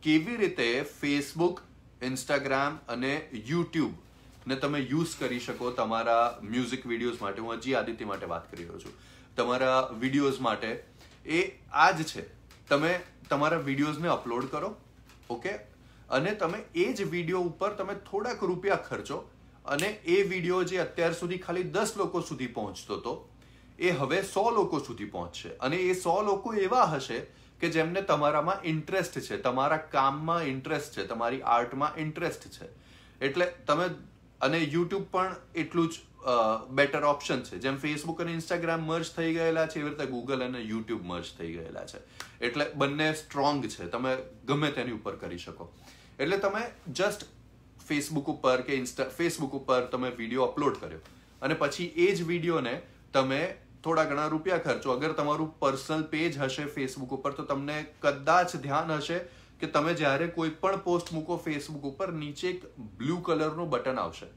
કેવી રીતે ફેસબુક ઇન્સ્ટાગ્રામ અને યુટ્યુબ ને તમે યુઝ કરી શકો તમારા મ્યુઝિક વિડીયોઝ માટે હું હજી આદિત્ય માટે વાત કરી રહ્યો છું તમારા વિડીયોઝ માટે એ આ જ છે તમે તમારા વિડીયોઝને અપલોડ કરો ઓકે અને તમે એ જ વિડીયો ઉપર તમે થોડાક રૂપિયા ખર્ચો અને એ વિડીયો જે અત્યાર સુધી ખાલી દસ લોકો સુધી પહોંચતો હતો એ હવે સો લોકો સુધી પહોંચશે અને એ સો લોકો એવા હશે કે જેમને તમારામાં ઇન્ટરેસ્ટ છે તમારા કામમાં ઇન્ટરેસ્ટ છે તમારી આર્ટમાં ઇન્ટરેસ્ટ છે એટલે તમે અને યુટ્યુબ પણ એટલું જ બેટર ઓપ્શન છે જેમ ફેસબુક અને ઇન્સ્ટાગ્રામ મર્જ થઈ ગયેલા છે એવી રીતે ગૂગલ અને યુટ્યુબ મર્જ થઈ ગયેલા છે એટલે બંને સ્ટ્રોંગ છે તમે ગમે તેની ઉપર કરી શકો એટલે તમે જસ્ટ ફેસબુક ઉપર કે ઇન્સ્ટા ફેસબુક ઉપર તમે વિડીયો અપલોડ કર્યો અને પછી એ જ વિડીયોને તમે થોડા ઘણા રૂપિયા ખર્ચો અગર તમારું પર્સનલ પેજ હશે ફેસબુક ઉપર તો તમને કદાચ ધ્યાન હશે કે તમે જ્યારે કોઈ પણ પોસ્ટ મૂકો ફેસબુક ઉપર નીચે એક બ્લુ કલરનું બટન આવશે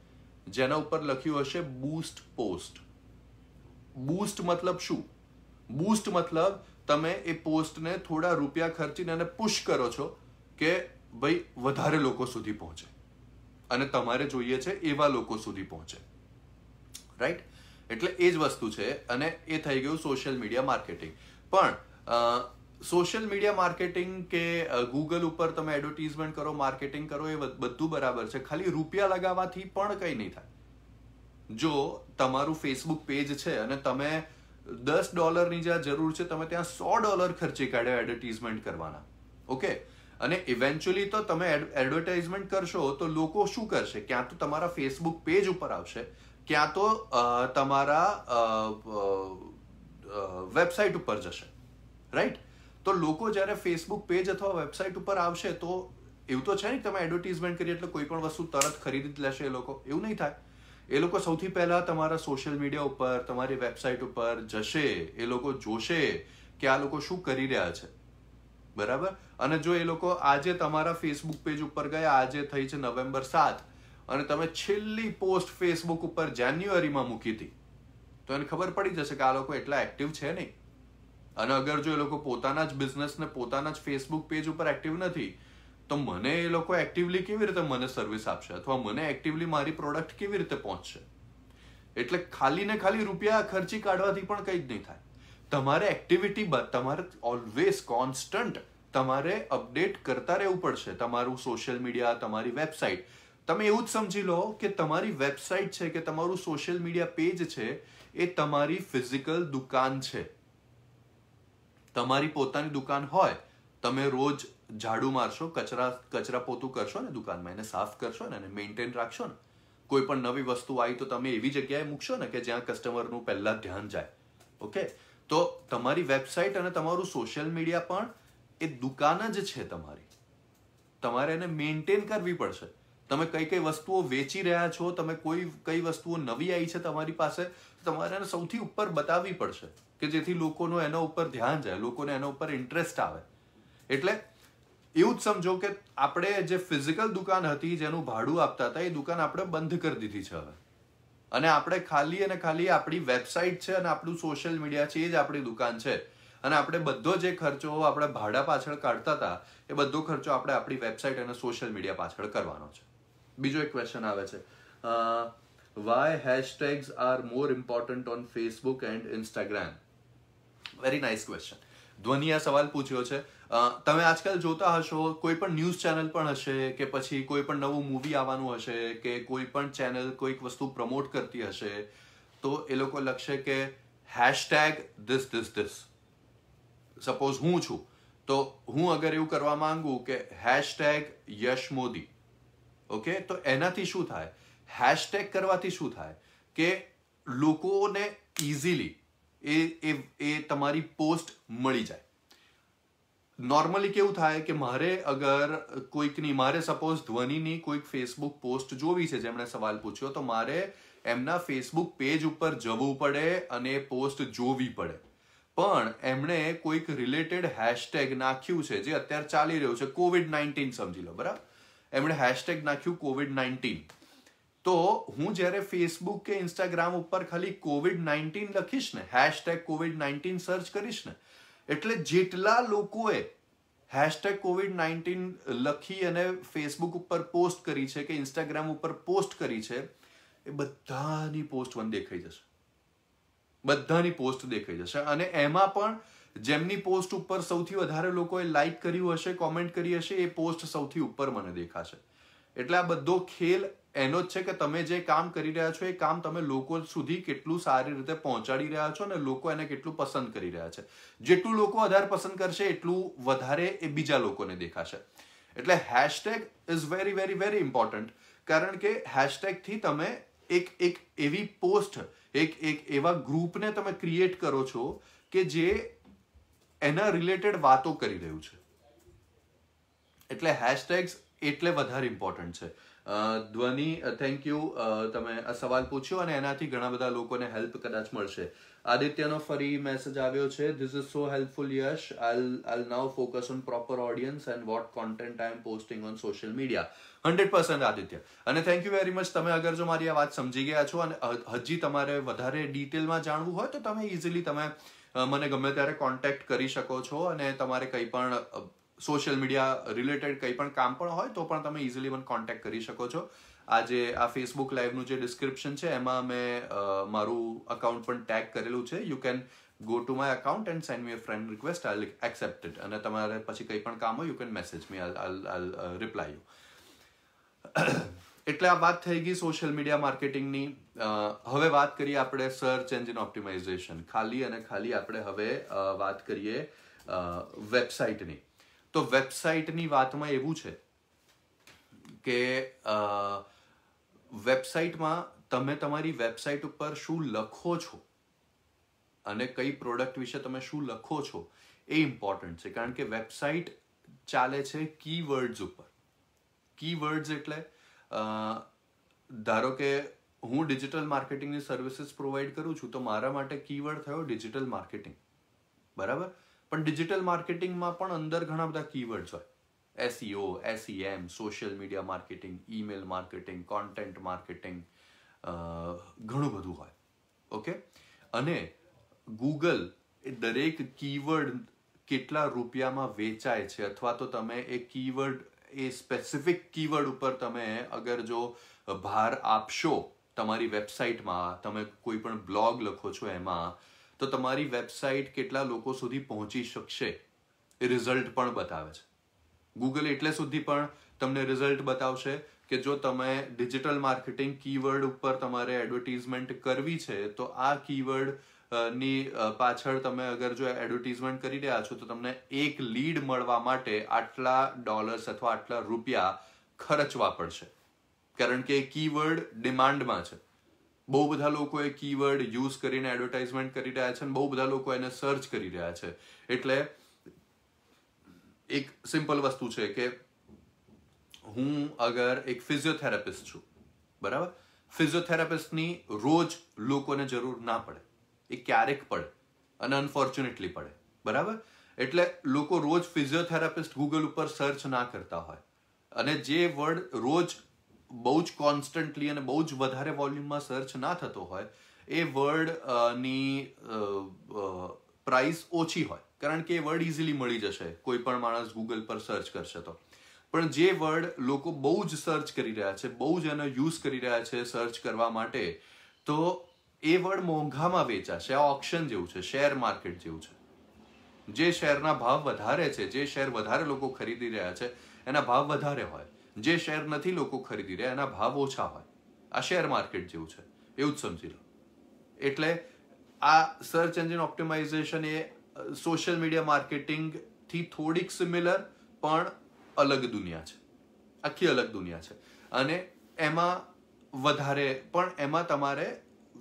જેના ઉપર લખ્યું હશે બૂસ્ટ પોસ્ટ બૂસ્ટ મતલબ શું બૂસ્ટ મતલબ તમે એ પોસ્ટને થોડા રૂપિયા ખર્ચીને એને પુશ કરો છો કે ભાઈ વધારે લોકો સુધી પહોંચે અને તમારે જોઈએ છે એવા લોકો સુધી પહોંચે રાઈટ એટલે એ જ વસ્તુ છે અને એ થઈ ગયું સોશિયલ મીડિયા માર્કેટિંગ પણ સોશિયલ મીડિયા માર્કેટિંગ કે ગૂગલ ઉપર તમે એડવર્ટીઝમેન્ટ કરો માર્કેટિંગ કરો એ બધું બરાબર છે ખાલી રૂપિયા લગાવવાથી પણ કંઈ નહીં થાય જો તમારું ફેસબુક પેજ છે અને તમે દસ ડોલરની જ્યાં જરૂર છે તમે ત્યાં સો ડોલર ખર્ચી કાઢ્યો એડવર્ટીઝમેન્ટ કરવાના ઓકે અને ઇવેન્ચ્યુઅલી તો તમે એડવર્ટાઇઝમેન્ટ કરશો તો લોકો શું કરશે ક્યાં તો તમારા ફેસબુક પેજ ઉપર આવશે ક્યાં તો તમારા વેબસાઇટ ઉપર જશે રાઈટ તો લોકો જ્યારે ફેસબુક પેજ અથવા વેબસાઇટ ઉપર આવશે તો એવું તો છે ને તમે એડવર્ટીઝમેન્ટ કરી એટલે કોઈ પણ વસ્તુ તરત ખરીદી લેશે એ લોકો એવું નહીં થાય એ લોકો સૌથી પહેલાં તમારા સોશિયલ મીડિયા ઉપર તમારી વેબસાઇટ ઉપર જશે એ લોકો જોશે કે આ લોકો શું કરી રહ્યા છે બરાબર અને જો એ લોકો આજે તમારા ફેસબુક પેજ ઉપર ગયા આજે થઈ છે નવેમ્બર સાત અને તમે છેલ્લી પોસ્ટ ફેસબુક ઉપર જાન્યુઆરીમાં મૂકી હતી તો એને ખબર પડી જશે કે આ લોકો એટલા એક્ટિવ છે નહીં અને અગર જો એ લોકો પોતાના જ બિઝનેસને પોતાના જ ફેસબુક પેજ ઉપર એક્ટિવ નથી તો મને એ લોકો એક્ટિવલી કેવી રીતે મને સર્વિસ આપશે અથવા મને એક્ટિવલી મારી પ્રોડક્ટ કેવી રીતે પહોંચશે એટલે ખાલી ને ખાલી રૂપિયા ખર્ચી કાઢવાથી પણ કંઈ જ નહીં થાય તમારે એક્ટિવિટી તમારે ઓલવેઝ કોન્સ્ટન્ટ તમારે અપડેટ કરતા રહેવું પડશે તમારું સોશિયલ મીડિયા તમારી વેબસાઇટ તમે એવું જ સમજી લો કે તમારી વેબસાઇટ છે કે તમારું સોશિયલ મીડિયા પેજ છે એ તમારી ફિઝિકલ દુકાન છે તમારી પોતાની દુકાન હોય તમે રોજ ઝાડુ મારશો કચરા કચરા પોતું કરશો ને દુકાનમાં એને સાફ કરશો ને એને મેન્ટેન રાખશો ને કોઈ પણ નવી વસ્તુ આવી તો તમે એવી જગ્યાએ મૂકશો ને કે જ્યાં કસ્ટમરનું પહેલાં ધ્યાન જાય ઓકે તો તમારી વેબસાઇટ અને તમારું સોશિયલ મીડિયા પણ એ દુકાન જ છે તમારી તમારે એને મેન્ટેન કરવી પડશે તમે કઈ કઈ વસ્તુઓ વેચી રહ્યા છો તમે કોઈ કઈ વસ્તુઓ નવી આવી છે તમારી પાસે તમારે સૌથી ઉપર બતાવવી પડશે કે જેથી લોકોનો એના ઉપર ધ્યાન જાય લોકોને એના ઉપર ઇન્ટરેસ્ટ આવે એટલે એવું જ સમજો કે આપણે જે ફિઝિકલ દુકાન હતી જેનું ભાડું આપતા હતા એ દુકાન આપણે બંધ કરી દીધી છે હવે અને આપણે ખાલી અને ખાલી આપણી વેબસાઇટ છે અને આપણું સોશિયલ મીડિયા છે એ જ આપણી દુકાન છે અને આપણે બધો જે ખર્ચો આપણે ભાડા પાછળ કાઢતા હતા એ બધો ખર્ચો આપણે આપણી વેબસાઇટ અને સોશિયલ મીડિયા પાછળ કરવાનો છે બીજો એક ક્વેશ્ચન આવે છે why hashtags are more important on Facebook and Instagram very nice question ધ્વનિએ સવાલ પૂછ્યો છે તમે આજકાલ જોતા હશો કોઈ પણ ન્યૂઝ ચેનલ પણ હશે કે પછી કોઈ પણ નવું મૂવી આવવાનું હશે કે કોઈ પણ ચેનલ કોઈક વસ્તુ પ્રમોટ કરતી હશે તો એ લોકો લખશે કે hashtag this this this suppose હું છું તો હું અગર એવું કરવા માંગુ કે હેશટેગ યશ મોદી ઓકે તો એનાથી શું થાય હેશટેગ કરવાથી શું થાય કે લોકોને ઇઝીલી એ એ એ તમારી પોસ્ટ મળી જાય નોર્મલી કેવું થાય કે મારે અગર કોઈકની મારે સપોઝ ધ્વનિની કોઈક ફેસબુક પોસ્ટ જોવી છે જેમણે સવાલ પૂછ્યો તો મારે એમના ફેસબુક પેજ ઉપર જવું પડે અને પોસ્ટ જોવી પડે પણ એમણે કોઈક રિલેટેડ હેશટેગ નાખ્યું છે જે અત્યારે ચાલી રહ્યું છે કોવિડ નાઇન્ટીન સમજી લો બરાબર એમણે હેશટેગ નાખ્યું કોવિડ નાઇન્ટીન તો હું જ્યારે ફેસબુક કે ઇન્સ્ટાગ્રામ ઉપર ખાલી કોવિડ નાઇન્ટીન લખીશ ને હેશટેગ કોવિડ નાઇન્ટીન સર્ચ કરીશ ને એટલે જેટલા લોકોએ હેશટેગ કોવિડ નાઇન્ટીન લખી અને ફેસબુક ઉપર પોસ્ટ કરી છે કે ઇન્સ્ટાગ્રામ ઉપર પોસ્ટ કરી છે એ બધાની પોસ્ટ પણ દેખાઈ જશે બધાની પોસ્ટ દેખાઈ જશે અને એમાં પણ જેમની પોસ્ટ ઉપર સૌથી વધારે લોકોએ લાઈક કર્યું હશે કોમેન્ટ કરી હશે એ પોસ્ટ સૌથી ઉપર મને દેખાશે એટલે આ બધો ખેલ એનો જ છે કે તમે જે કામ કરી રહ્યા છો એ કામ તમે લોકો સુધી કેટલું સારી રીતે પહોંચાડી રહ્યા છો અને લોકો એને કેટલું પસંદ કરી રહ્યા છે જેટલું લોકો વધારે પસંદ કરશે એટલું વધારે એ બીજા લોકોને દેખાશે એટલે hashtag is very very very important કારણ કે હેશટેગથી તમે એક એક એવી પોસ્ટ એક એક એવા ગ્રુપને તમે ક્રિએટ કરો છો કે જે એના રિલેટેડ વાતો કરી રહ્યું છે એટલે હેશટેગ્સ એટલે વધારે ઇમ્પોર્ટન્ટ છે ધ્વનિ થેન્ક યુ તમે આ સવાલ પૂછ્યો અને એનાથી ઘણા બધા લોકોને હેલ્પ કદાચ મળશે આદિત્યનો ફરી મેસેજ આવ્યો છે this is so helpful yes I'll I now focus on proper audience and what content I am posting on social media hundred percent Aditya અને થેન્ક યુ વેરી મચ તમે અગર જો મારી આ વાત સમજી ગયા છો અને હજી તમારે વધારે ડિટેલમાં જાણવું હોય તો તમે ઇઝીલી તમે મને ગમે ત્યારે કોન્ટેક્ટ કરી શકો છો અને તમારે કંઈ પણ સોશિયલ મીડિયા રિલેટેડ કંઈ પણ કામ પણ હોય તો પણ તમે ઇઝીલી મને કોન્ટેક્ટ કરી શકો છો આજે આ ફેસબુક લાઈવનું જે ડિસ્ક્રિપ્શન છે એમાં મેં મારું અકાઉન્ટ પણ ટેગ કરેલું છે you can go to my account and send me friend request I accept accepted અને તમારે પછી કંઈ પણ કામ હોય યુ કેન મેસેજ મી આલ રિપ્લાય યુ એટલે આ વાત થઈ ગઈ સોશિયલ મીડિયા માર્કેટિંગની હવે વાત કરીએ આપણે સર્ચ એન્જિન ઓપ્ટિમાઇઝેશન ખાલી અને ખાલી આપણે હવે વાત કરીએ વેબસાઇટની તો વેબસાઇટની વાતમાં એવું છે કે વેબસાઇટમાં તમે તમારી વેબસાઇટ ઉપર શું લખો છો અને કઈ પ્રોડક્ટ વિશે તમે શું લખો છો એ ઇમ્પોર્ટન્ટ છે કારણ કે વેબસાઇટ ચાલે છે કીવર્ડ્સ ઉપર કીવર્ડ્સ એટલે ધારો કે હું ડિજિટલ માર્કેટિંગની સર્વિસીસ પ્રોવાઈડ કરું છું તો મારા માટે કીવર્ડ થયો ડિજિટલ માર્કેટિંગ બરાબર પણ ડિજિટલ માર્કેટિંગમાં પણ અંદર ઘણા બધા કીવર્ડ્સ હોય SEO SEM social media marketing email marketing content marketing ઘણું બધું હોય ઓકે અને ગૂગલ એ દરેક કીવર્ડ કેટલા રૂપિયામાં વેચાય છે અથવા તો તમે એ કીવર્ડ એ સ્પેસિફિક કીવર્ડ ઉપર તમે અગર જો ભાર આપશો તમારી વેબસાઇટમાં તમે કોઈ પણ બ્લોગ લખો છો એમાં તો તમારી વેબસાઇટ કેટલા લોકો સુધી પહોંચી શકશે એ રિઝલ્ટ પણ બતાવે છે ગૂગલ એટલે સુધી પણ તમને રિઝલ્ટ બતાવશે કે જો તમે ડિજિટલ માર્કેટિંગ કીવર્ડ ઉપર તમારે એડવર્ટીઝમેન્ટ કરવી છે તો આ કીવર્ડ ની પાછળ તમે અગર જો એડવર્ટીઝમેન્ટ કરી રહ્યા છો તો તમને એક લીડ મળવા માટે આટલા ડોલર્સ અથવા આટલા રૂપિયા ખર્ચવા પડશે કારણ કે કીવર્ડ ડિમાન્ડમાં છે બહુ બધા લોકો એ કીવર્ડ યુઝ કરીને એડવર્ટાઇઝમેન્ટ કરી રહ્યા છે અને બહુ બધા લોકો એને સર્ચ કરી રહ્યા છે એટલે એક સિમ્પલ વસ્તુ છે કે હું અગર એક ફિઝિયોથેરાપિસ્ટ છું બરાબર ફિઝિયોથેરાપિસ્ટની રોજ લોકોને જરૂર ના પડે એ ક્યારેક પડે અને અનફોર્ચ્યુનેટલી પડે બરાબર એટલે લોકો રોજ ફિઝિયોથેરાપિસ્ટ ગૂગલ ઉપર સર્ચ ના કરતા હોય અને જે વર્ડ રોજ બહુ જ કોન્સ્ટન્ટલી અને બહુ જ વધારે વોલ્યુમમાં સર્ચ ના થતો હોય એ વર્ડની પ્રાઇસ ઓછી હોય કારણ કે એ વર્ડ ઇઝીલી મળી જશે કોઈ પણ માણસ ગૂગલ પર સર્ચ કરશે તો પણ જે વર્ડ લોકો બહુ જ સર્ચ કરી રહ્યા છે બહુ જ એનો યુઝ કરી રહ્યા છે સર્ચ કરવા માટે તો એ વડ મોંઘામાં વેચાશે આ ઓપ્શન જેવું છે શેર માર્કેટ જેવું છે જે શેરના ભાવ વધારે છે જે શેર વધારે લોકો ખરીદી રહ્યા છે એના ભાવ વધારે હોય જે શેર નથી લોકો ખરીદી રહ્યા એના ભાવ ઓછા હોય આ શેર માર્કેટ જેવું છે એવું જ સમજી લો એટલે આ સર્ચ એન્જિન ઓપ્ટિમાઇઝેશન એ સોશિયલ મીડિયા માર્કેટિંગથી થોડીક સિમિલર પણ અલગ દુનિયા છે આખી અલગ દુનિયા છે અને એમાં વધારે પણ એમાં તમારે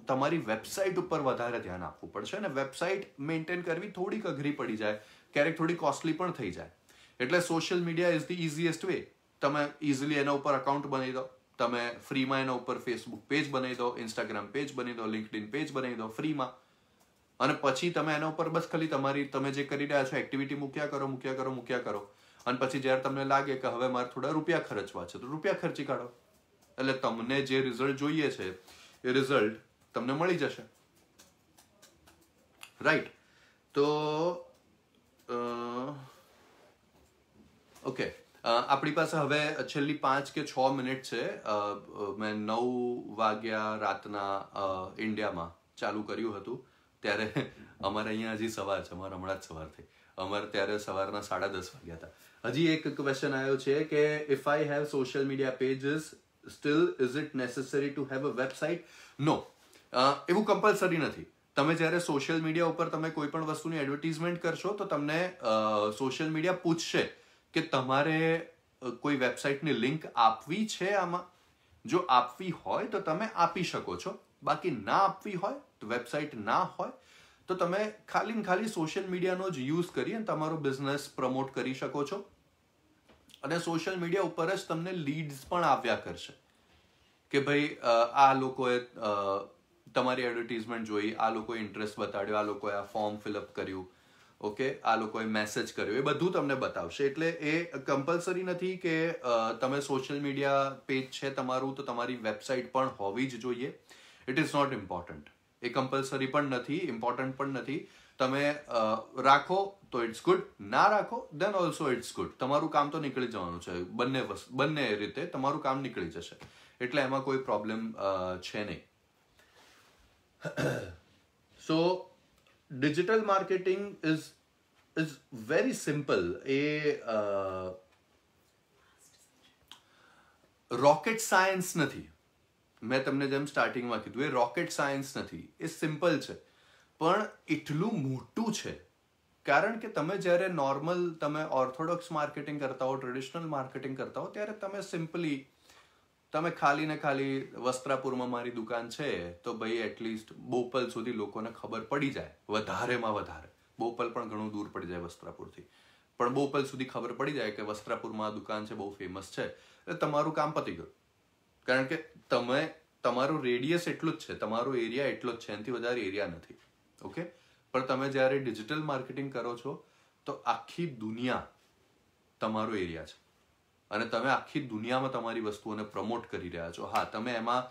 તમારી વેબસાઇટ ઉપર વધારે ધ્યાન આપવું પડશે અને વેબસાઇટ મેન્ટેન કરવી થોડીક અઘરી પડી જાય ક્યારેક થોડી કોસ્ટલી પણ થઈ જાય એટલે social media is the easiest way તમે ઇઝીલી એના ઉપર અકાઉન્ટ બનાવી દો તમે ફ્રીમાં એના ઉપર ફેસબુક પેજ બનાવી દો ઇન્સ્ટાગ્રામ પેજ બની દો લિંકડિન પેજ બનાવી દો ફ્રીમાં અને પછી તમે એના ઉપર બસ ખાલી તમારી તમે જે કરી રહ્યા છો એક્ટિવિટી મૂક્યા કરો મૂક્યા કરો મૂક્યા કરો અને પછી જ્યારે તમને લાગે કે હવે મારે થોડા રૂપિયા ખર્ચવા છે તો રૂપિયા ખર્ચી કાઢો એટલે તમને જે રિઝલ્ટ જોઈએ છે એ રિઝલ્ટ તમને મળી જશે રાઈટ તો ઓકે આપણી પાસે હવે છેલ્લી પાંચ કે છ મિનિટ છે મેં નવ વાગ્યા રાતના ઇન્ડિયામાં ચાલુ કર્યું હતું ત્યારે અમારે અહીંયા હજી સવાર છે અમારે હમણાં જ સવાર થઈ અમારે ત્યારે સવારના સાડા દસ વાગ્યા હતા હજી એક ક્વેશ્ચન આવ્યો છે કે if I have social media pages still is it necessary to have a website no એવું કમ્પલસરી નથી તમે જ્યારે સોશિયલ મીડિયા ઉપર તમે કોઈ પણ વસ્તુની એડવર્ટિઝમેન્ટ કરશો તો તમને સોશિયલ મીડિયા પૂછશે કે તમારે કોઈ વેબસાઇટની લિંક આપવી છે આમાં જો આપવી હોય તો તમે આપી શકો છો બાકી ના આપવી હોય તો વેબસાઇટ ના હોય તો તમે ખાલી ખાલી સોશિયલ મીડિયાનો જ યુઝ કરી અને તમારો બિઝનેસ પ્રમોટ કરી શકો છો અને સોશિયલ મીડિયા ઉપર જ તમને લીડ્સ પણ આવ્યા કરશે કે ભાઈ આ લોકોએ તમારી એડવર્ટીઝમેન્ટ જોઈ આ લોકોએ ઇન્ટરેસ્ટ બતાડ્યો આ લોકોએ આ ફોર્મ ફિલઅપ કર્યું ઓકે આ લોકોએ મેસેજ કર્યો એ બધું તમને બતાવશે એટલે એ કમ્પલસરી નથી કે તમે સોશિયલ મીડિયા પેજ છે તમારું તો તમારી વેબસાઇટ પણ હોવી જ જોઈએ ઇટ ઇઝ નોટ ઇમ્પોર્ટન્ટ એ કમ્પલસરી પણ નથી ઇમ્પોર્ટન્ટ પણ નથી તમે રાખો તો ઇટ્સ ગુડ ના રાખો દેન ઓલ્સો ઇટ્સ ગુડ તમારું કામ તો નીકળી જવાનું છે બંને બંને રીતે તમારું કામ નીકળી જશે એટલે એમાં કોઈ પ્રોબ્લેમ છે નહીં so digital marketing is is very simple એ રોકેટ સાયન્સ નથી મેં તમને જેમ સ્ટાર્ટિંગમાં કીધું એ રોકેટ સાયન્સ નથી એ સિમ્પલ છે પણ એટલું મોટું છે કારણ કે તમે જ્યારે નોર્મલ તમે ઓર્થોડોક્સ માર્કેટિંગ કરતા હો ટ્રેડિશનલ માર્કેટિંગ કરતા હો ત્યારે તમે સિમ્પલી તમે ખાલી ને ખાલી વસ્ત્રાપુરમાં મારી દુકાન છે તો ભાઈ એટલીસ્ટ બોપલ સુધી લોકોને ખબર પડી જાય વધારેમાં વધારે બોપલ પણ ઘણું દૂર પડી જાય વસ્ત્રાપુરથી પણ બોપલ સુધી ખબર પડી જાય કે વસ્ત્રાપુરમાં આ દુકાન છે બહુ ફેમસ છે એટલે તમારું કામ પતી ગયું કારણ કે તમે તમારું રેડિયસ એટલું જ છે તમારો એરિયા એટલો જ છે એનાથી વધારે એરિયા નથી ઓકે પણ તમે જ્યારે ડિજિટલ માર્કેટિંગ કરો છો તો આખી દુનિયા તમારો એરિયા છે અને તમે આખી દુનિયામાં તમારી વસ્તુઓને પ્રમોટ કરી રહ્યા છો હા તમે એમાં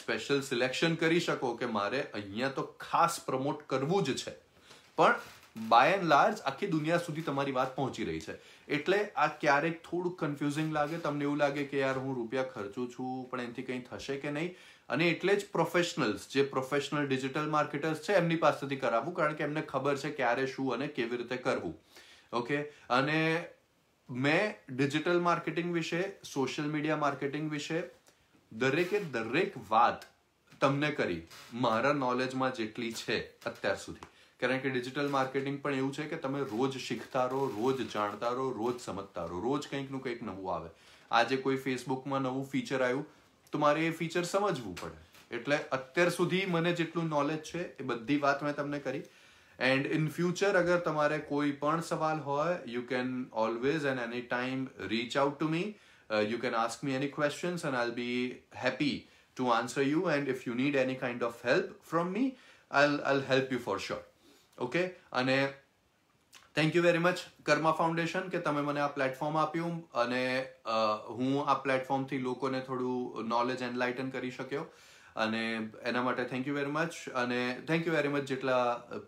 સ્પેશિયલ સિલેક્શન કરી શકો કે મારે અહીંયા તો ખાસ પ્રમોટ કરવું જ છે પણ બાય એન્ડ લાર્જ આખી દુનિયા સુધી તમારી વાત પહોંચી રહી છે એટલે આ ક્યારેક થોડું કન્ફ્યુઝિંગ લાગે તમને એવું લાગે કે યાર હું રૂપિયા ખર્ચું છું પણ એનાથી કંઈ થશે કે નહીં અને એટલે જ પ્રોફેશનલ્સ જે પ્રોફેશનલ ડિજિટલ માર્કેટર્સ છે એમની પાસેથી કરાવવું કારણ કે એમને ખબર છે ક્યારે શું અને કેવી રીતે કરવું ઓકે અને મેં ડિજિટલ માર્કેટિંગ વિશે સોશિયલ મીડિયા માર્કેટિંગ વિશે દરેકે દરેક વાત તમને કરી મારા નોલેજમાં જેટલી છે અત્યાર સુધી કારણ કે ડિજિટલ માર્કેટિંગ પણ એવું છે કે તમે રોજ શીખતા રહો રોજ જાણતા રહો રોજ સમજતા રહો રોજ કંઈકનું કંઈક નવું આવે આજે કોઈ ફેસબુકમાં નવું ફીચર આવ્યું તો મારે એ ફીચર સમજવું પડે એટલે અત્યાર સુધી મને જેટલું નોલેજ છે એ બધી વાત મેં તમને કરી એન્ડ ઇન ફ્યુચર અગર તમારે કોઈ પણ સવાલ હોય you can always and any time reach out to me you can ask me any questions and I'll be happy to answer you and if you need any kind of help from me I'll I'll help you for sure okay અને thank you very much Karma Foundation કે તમે મને આ platform આપ્યું અને uh, હું આ પ્લેટફોર્મથી લોકોને થોડું નોલેજ એન્ડલાઇટન કરી શક્યો અને એના માટે થેન્ક યુ વેરી મચ અને થેન્ક યુ વેરી મચ જેટલા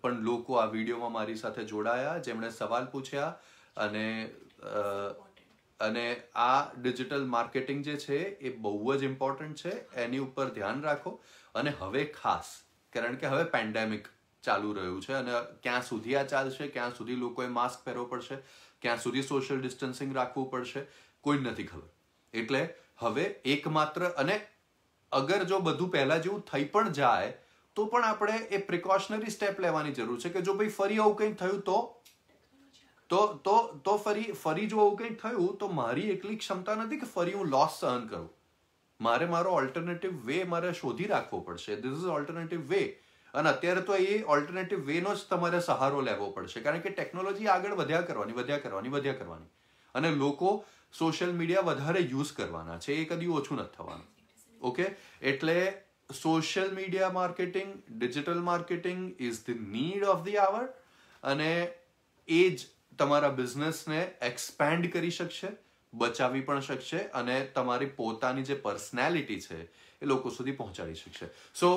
પણ લોકો આ વિડીયોમાં મારી સાથે જોડાયા જેમણે સવાલ પૂછ્યા અને અને આ ડિજિટલ માર્કેટિંગ જે છે એ બહુ જ ઇમ્પોર્ટન્ટ છે એની ઉપર ધ્યાન રાખો અને હવે ખાસ કારણ કે હવે પેન્ડેમિક ચાલુ રહ્યું છે અને ક્યાં સુધી આ ચાલશે ક્યાં સુધી લોકોએ માસ્ક પહેરવો પડશે ક્યાં સુધી સોશિયલ ડિસ્ટન્સિંગ રાખવું પડશે કોઈ નથી ખબર એટલે હવે એકમાત્ર અને અગર જો બધું પહેલાં જેવું થઈ પણ જાય તો પણ આપણે એ પ્રિકોશનરી સ્ટેપ લેવાની જરૂર છે કે જો ભાઈ ફરી આવું કંઈક થયું તો તો તો તો ફરી ફરી જો આવું કંઈ થયું તો મારી એકલી ક્ષમતા નથી કે ફરી હું લોસ સહન કરું મારે મારો ઓલ્ટરનેટિવ વે મારે શોધી રાખવો પડશે ધીસ ઇઝ ઓલ્ટરનેટિવ વે અને અત્યારે તો એ ઓલ્ટરનેટિવ વેનો જ તમારે સહારો લેવો પડશે કારણ કે ટેકનોલોજી આગળ વધ્યા કરવાની વધ્યા કરવાની વધ્યા કરવાની અને લોકો સોશિયલ મીડિયા વધારે યુઝ કરવાના છે એ કદી ઓછું નથી થવાનું ઓકે એટલે social media marketing digital marketing is the need of the hour અને એ જ તમારા બિઝનેસને એક્સપેન્ડ કરી શકશે બચાવી પણ શકશે અને તમારી પોતાની જે પર્સનાલિટી છે એ લોકો સુધી પહોંચાડી શકશે so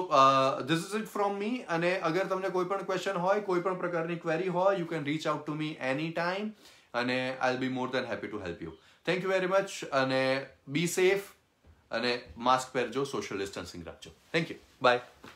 this is it from me અને અગર તમને કોઈ પણ ક્વેશ્ચન હોય કોઈ પણ પ્રકારની ક્વેરી હોય you can reach out to me any time અને I be more than happy to help you thank you very much અને બી સેફ અને માસ્ક પહેરજો સોશિયલ ડિસ્ટન્સિંગ રાખજો થેન્ક યુ બાય